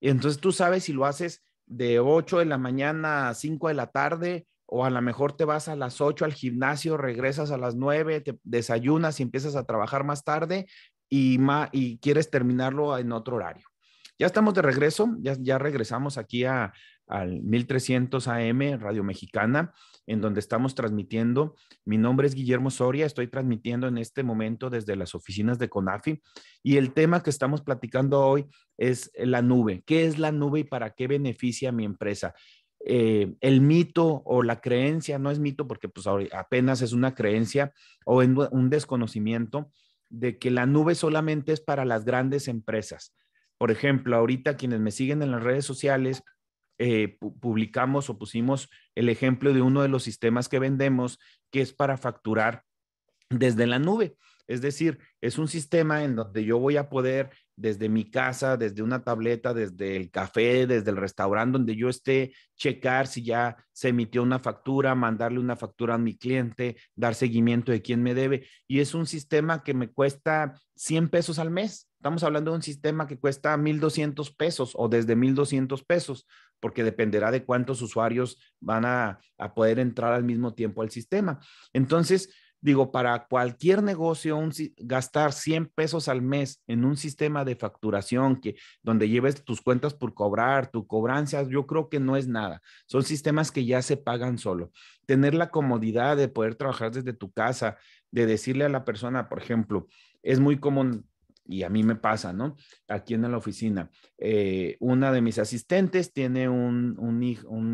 S2: Entonces tú sabes si lo haces de 8 de la mañana a 5 de la tarde o a lo mejor te vas a las 8 al gimnasio, regresas a las 9, te desayunas y empiezas a trabajar más tarde y, quieres terminarlo en otro horario. Ya estamos de regreso, ya, regresamos aquí a, al 1300 AM, Radio Mexicana en donde estamos transmitiendo. Mi nombre es Guillermo Soria, estoy transmitiendo en este momento desde las oficinas de CONAFI y el tema que estamos platicando hoy es la nube. ¿Qué es la nube y para qué beneficia a mi empresa? Eh, el mito o la creencia, no es mito porque pues apenas es una creencia o un desconocimiento de que la nube solamente es para las grandes empresas. Por ejemplo, ahorita quienes me siguen en las redes sociales, eh, publicamos o pusimos el ejemplo de uno de los sistemas que vendemos, que es para facturar desde la nube. Es decir, es un sistema en donde yo voy a poder desde mi casa, desde una tableta, desde el café, desde el restaurante donde yo esté, checar si ya se emitió una factura, mandarle una factura a mi cliente, dar seguimiento de quién me debe. Y es un sistema que me cuesta 100 pesos al mes. Estamos hablando de un sistema que cuesta 1.200 pesos o desde 1.200 pesos, porque dependerá de cuántos usuarios van a, poder entrar al mismo tiempo al sistema. Entonces, digo, para cualquier negocio, gastar 100 pesos al mes en un sistema de facturación que donde lleves tus cuentas por cobrar, tu cobrancias, yo creo que no es nada. Son sistemas que ya se pagan solo. Tener la comodidad de poder trabajar desde tu casa, de decirle a la persona, por ejemplo, es muy común y a mí me pasa, ¿no? Aquí en la oficina, eh, una de mis asistentes tiene un,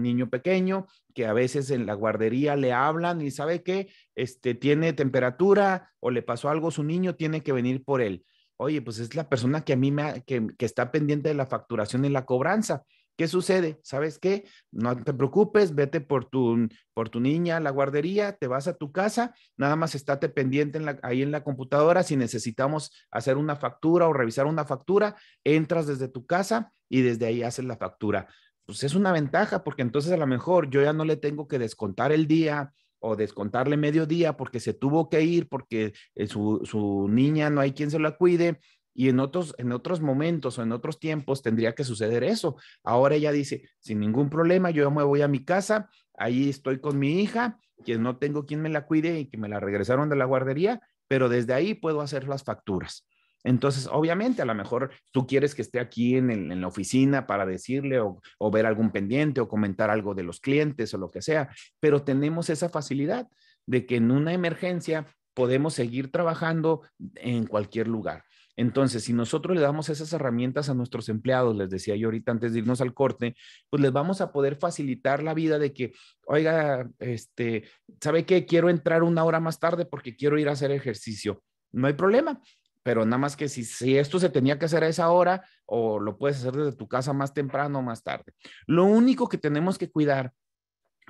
S2: niño pequeño que a veces en la guardería le hablan y sabe que este, tiene temperatura o le pasó algo, su niño tiene que venir por él. Oye, pues es la persona que a mí me, que está pendiente de la facturación y la cobranza. ¿Qué sucede? ¿Sabes qué? No te preocupes, vete por tu, por tu niña a la guardería, te vas a tu casa, nada más estate pendiente ahí en la computadora. Si necesitamos hacer una factura o revisar una factura, entras desde tu casa y desde ahí haces la factura. Pues es una ventaja porque entonces a lo mejor yo ya no le tengo que descontar el día, o descontarle mediodía porque se tuvo que ir, porque eh, su, su, niña no hay quien se la cuide, y en otros, en otros momentos o en otros tiempos tendría que suceder eso. Ahora ella dice, sin ningún problema, yo me voy a mi casa, ahí estoy con mi hija, que no tengo quien me la cuide y que me la regresaron de la guardería, pero desde ahí puedo hacer las facturas. Entonces, obviamente, a lo mejor tú quieres que esté aquí en, la oficina para decirle o, ver algún pendiente o comentar algo de los clientes o lo que sea, pero tenemos esa facilidad de que en una emergencia podemos seguir trabajando en cualquier lugar. Entonces, si nosotros le damos esas herramientas a nuestros empleados, les decía yo ahorita antes de irnos al corte, pues les vamos a poder facilitar la vida de que, oiga, este, ¿sabe qué? Quiero entrar una hora más tarde porque quiero ir a hacer ejercicio. No hay problema, pero nada más que si, si esto se tenía que hacer a esa hora o lo puedes hacer desde tu casa más temprano o más tarde. Lo único que tenemos que cuidar,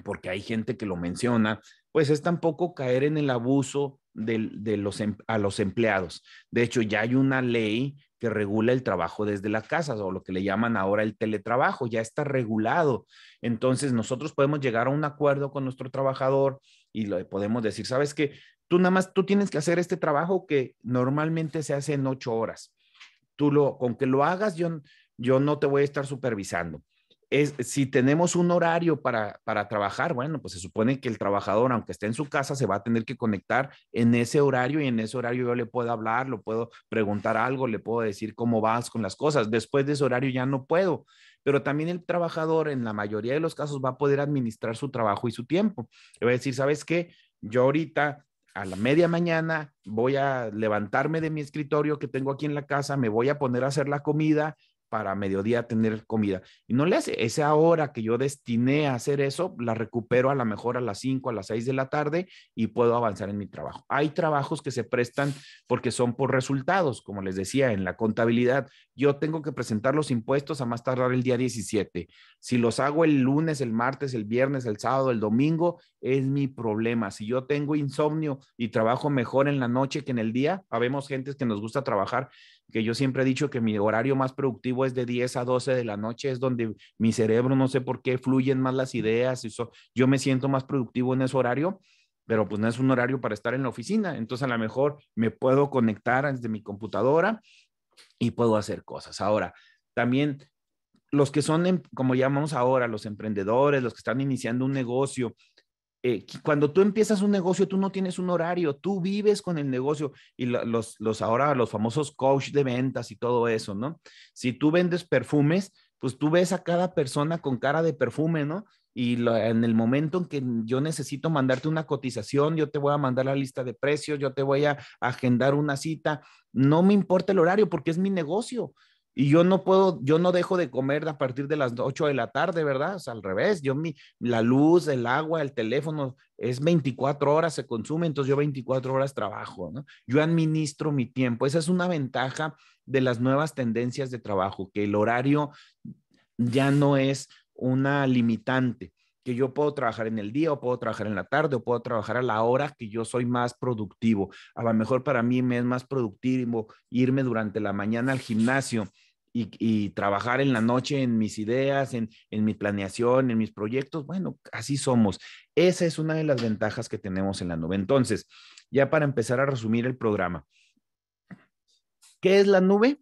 S2: porque hay gente que lo menciona, pues es tampoco caer en el abuso de, los, em, a los empleados. De hecho, ya hay una ley que regula el trabajo desde la casa o lo que le llaman ahora el teletrabajo, ya está regulado. Entonces, nosotros podemos llegar a un acuerdo con nuestro trabajador y le podemos decir, sabes que tú nada más, tú tienes que hacer este trabajo que normalmente se hace en ocho horas. Tú lo, con que lo hagas, yo, yo no te voy a estar supervisando es, si tenemos un horario para, para trabajar, bueno, pues se supone que el trabajador, aunque esté en su casa, se va a tener que conectar en ese horario y en ese horario yo le puedo hablar, lo puedo preguntar algo, le puedo decir cómo vas con las cosas. Después de ese horario ya no puedo, pero también el trabajador en la mayoría de los casos va a poder administrar su trabajo y su tiempo. Le va a decir, ¿sabes qué? Yo ahorita a la media mañana voy a levantarme de mi escritorio que tengo aquí en la casa, me voy a poner a hacer la comida para mediodía tener comida. Y no le hace, esa hora que yo destiné a hacer eso, la recupero a lo mejor a las 5, a las 6 de la tarde y puedo avanzar en mi trabajo. Hay trabajos que se prestan porque son por resultados, como les decía, en la contabilidad. Yo tengo que presentar los impuestos a más tardar el día 17. Si los hago el lunes, el martes, el viernes, el sábado, el domingo, es mi problema. Si yo tengo insomnio y trabajo mejor en la noche que en el día, habemos gentes que nos gusta trabajar que yo siempre he dicho que mi horario más productivo es de 10 a 12 de la noche, es donde mi cerebro, no sé por qué, fluyen más las ideas, y yo me siento más productivo en ese horario, pero pues no es un horario para estar en la oficina, entonces a lo mejor me puedo conectar desde mi computadora y puedo hacer cosas. Ahora, también los que son, em, como llamamos ahora, los emprendedores, los que están iniciando un negocio, eh, cuando tú empiezas un negocio, tú no tienes un horario, tú vives con el negocio y los, ahora los famosos coach de ventas y todo eso, ¿no? Si tú vendes perfumes, pues tú ves a cada persona con cara de perfume, ¿no? Y en el momento en que yo necesito mandarte una cotización, yo te voy a mandar la lista de precios, yo te voy a agendar una cita, no me importa el horario porque es mi negocio y yo no puedo, yo no dejo de comer a partir de las 8 de la tarde, ¿verdad? O sea, al revés, yo mi, la luz, el agua, el teléfono, es 24 horas, se consume, entonces yo 24 horas trabajo, ¿no? Yo administro mi tiempo. Esa es una ventaja de las nuevas tendencias de trabajo, que el horario ya no es una limitante que yo puedo trabajar en el día o puedo trabajar en la tarde o puedo trabajar a la hora que yo soy más productivo. A lo mejor para mí me es más productivo irme durante la mañana al gimnasio y, trabajar en la noche en mis ideas, en, mi planeación, en mis proyectos. Bueno, así somos. Esa es una de las ventajas que tenemos en la nube. Entonces, ya para empezar a resumir el programa, ¿qué es la nube?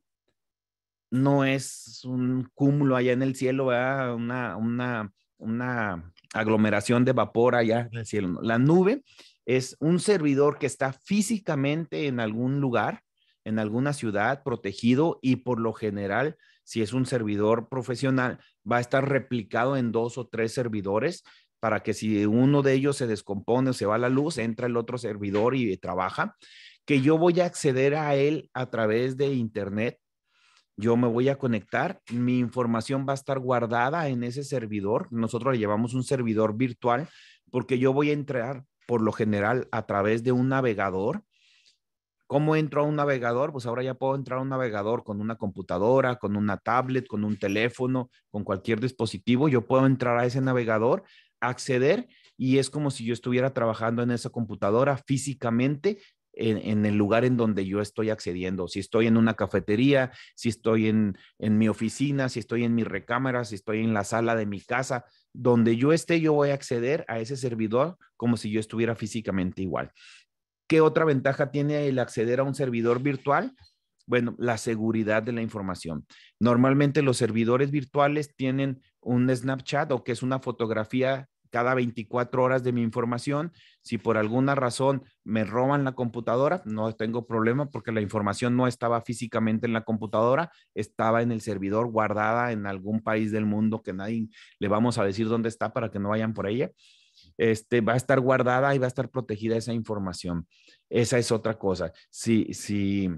S2: No es un cúmulo allá en el cielo, ¿verdad? una una aglomeración de vapor allá en el cielo. La nube es un servidor que está físicamente en algún lugar, en alguna ciudad, protegido y por lo general, si es un servidor profesional, va a estar replicado en dos o tres servidores para que si uno de ellos se descompone o se va la luz, entra el otro servidor y trabaja, que yo voy a acceder a él a través de Internet yo me voy a conectar, mi información va a estar guardada en ese servidor, nosotros le llevamos un servidor virtual, porque yo voy a entrar por lo general a través de un navegador. ¿Cómo entro a un navegador? Pues ahora ya puedo entrar a un navegador con una computadora, con una tablet, con un teléfono, con cualquier dispositivo. Yo puedo entrar a ese navegador, acceder y es como si yo estuviera trabajando en esa computadora físicamente en, el lugar en donde yo estoy accediendo. Si estoy en una cafetería, si estoy en, en mi oficina, si estoy en mi recámara, si estoy en la sala de mi casa, donde yo esté, yo voy a acceder a ese servidor como si yo estuviera físicamente igual. ¿Qué otra ventaja tiene el acceder a un servidor virtual? Bueno, la seguridad de la información. Normalmente los servidores virtuales tienen un Snapchat o que es una fotografía cada 24 horas de mi información. Si por alguna razón me roban la computadora, no tengo problema porque la información no estaba físicamente en la computadora, estaba en el servidor guardada en algún país del mundo que nadie le vamos a decir dónde está para que no vayan por ella. Este, va a estar guardada y va a estar protegida esa información. Esa es otra cosa. Si, si,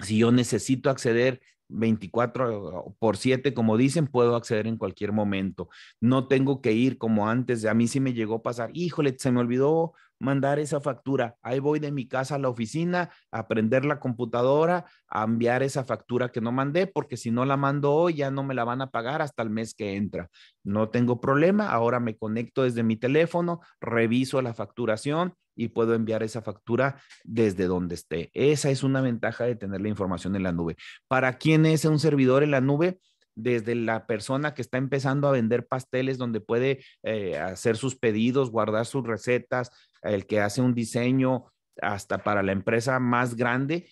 S2: si yo necesito acceder 24 por 7, como dicen, puedo acceder en cualquier momento. No tengo que ir como antes. A mí sí me llegó a pasar, híjole, se me olvidó mandar esa factura. Ahí voy de mi casa a la oficina, a prender la computadora, a enviar esa factura que no mandé, porque si no la mando hoy ya no me la van a pagar hasta el mes que entra. No tengo problema, ahora me conecto desde mi teléfono, reviso la facturación y puedo enviar esa factura desde donde esté. Esa es una ventaja de tener la información en la nube. ¿Para quién es un servidor en la nube? desde la persona que está empezando a vender pasteles, donde puede eh, hacer sus pedidos, guardar sus recetas, el que hace un diseño, hasta para la empresa más grande,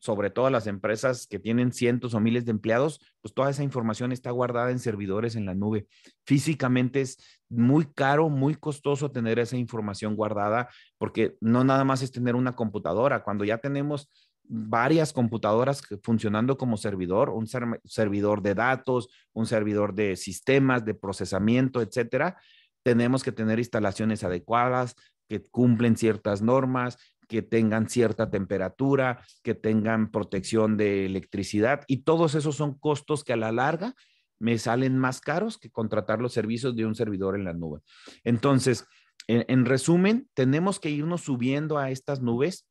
S2: sobre todo las empresas que tienen cientos o miles de empleados, pues toda esa información está guardada en servidores en la nube. Físicamente es muy caro, muy costoso tener esa información guardada, porque no nada más es tener una computadora, cuando ya tenemos varias computadoras funcionando como servidor, un servidor de datos, un servidor de sistemas, de procesamiento, etcétera, tenemos que tener instalaciones adecuadas, que cumplen ciertas normas, que tengan cierta temperatura, que tengan protección de electricidad y todos esos son costos que a la larga me salen más caros que contratar los servicios de un servidor en la nube. Entonces, en resumen, tenemos que irnos subiendo a estas nubes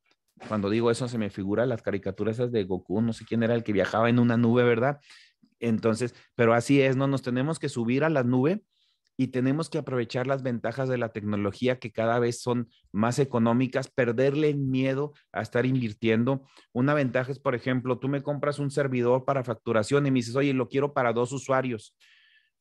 S2: cuando digo eso se me figuran las caricaturas esas de Goku, no sé quién era el que viajaba en una nube, ¿verdad? Entonces, pero así es, ¿no? Nos tenemos que subir a la nube y tenemos que aprovechar las ventajas de la tecnología que cada vez son más económicas, perderle miedo a estar invirtiendo. Una ventaja es, por ejemplo, tú me compras un servidor para facturación y me dices, oye, lo quiero para dos usuarios,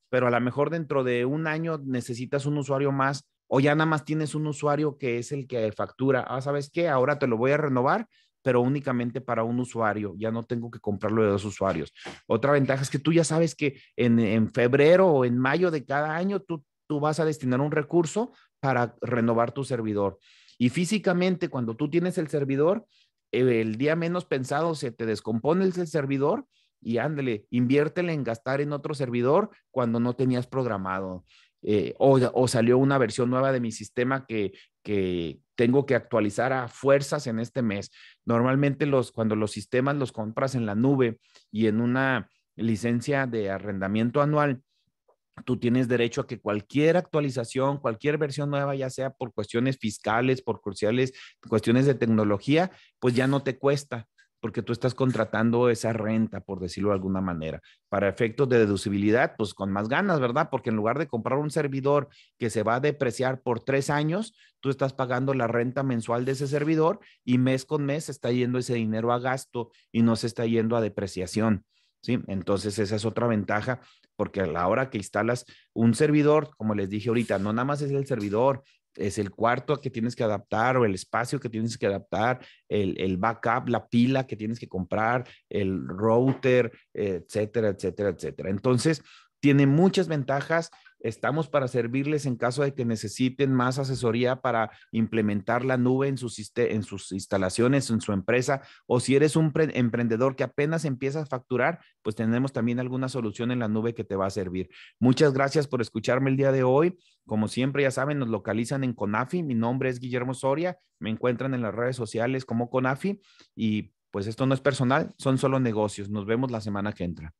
S2: pero a lo mejor dentro de un año necesitas un usuario más o ya nada más tienes un usuario que es el que factura, ah, ¿sabes qué? Ahora te lo voy a renovar, pero únicamente para un usuario, ya no tengo que comprarlo de dos usuarios. Otra ventaja es que tú ya sabes que en, febrero o en mayo de cada año tú, tú vas a destinar un recurso para renovar tu servidor. Y físicamente, cuando tú tienes el servidor, eh, el día menos pensado se te descompone el servidor y ándale, inviértele en gastar en otro servidor cuando no tenías programado. Eh, o, salió una versión nueva de mi sistema que, que tengo que actualizar a fuerzas en este mes. Normalmente los, cuando los sistemas los compras en la nube y en una licencia de arrendamiento anual, tú tienes derecho a que cualquier actualización, cualquier versión nueva, ya sea por cuestiones fiscales, por cruciales, cuestiones de tecnología, pues ya no te cuesta porque tú estás contratando esa renta, por decirlo de alguna manera. Para efectos de deducibilidad, pues con más ganas, ¿verdad? Porque en lugar de comprar un servidor que se va a depreciar por tres años, tú estás pagando la renta mensual de ese servidor y mes con mes está yendo ese dinero a gasto y no se está yendo a depreciación. ¿Sí? Entonces esa es otra ventaja porque a la hora que instalas un servidor, como les dije ahorita, no nada más es el servidor, es el cuarto que tienes que adaptar o el espacio que tienes que adaptar, el, el backup, la pila que tienes que comprar, el router, etcétera, etcétera, etcétera. Entonces, tiene muchas ventajas Estamos para servirles en caso de que necesiten más asesoría para implementar la nube en sus, instalaciones, en su empresa, o si eres un emprendedor que apenas empieza a facturar, pues tenemos también alguna solución en la nube que te va a servir. Muchas gracias por escucharme el día de hoy. Como siempre, ya saben, nos localizan en CONAFI. Mi nombre es Guillermo Soria. Me encuentran en las redes sociales como CONAFI y pues esto no es personal, son solo negocios. Nos vemos la semana que entra.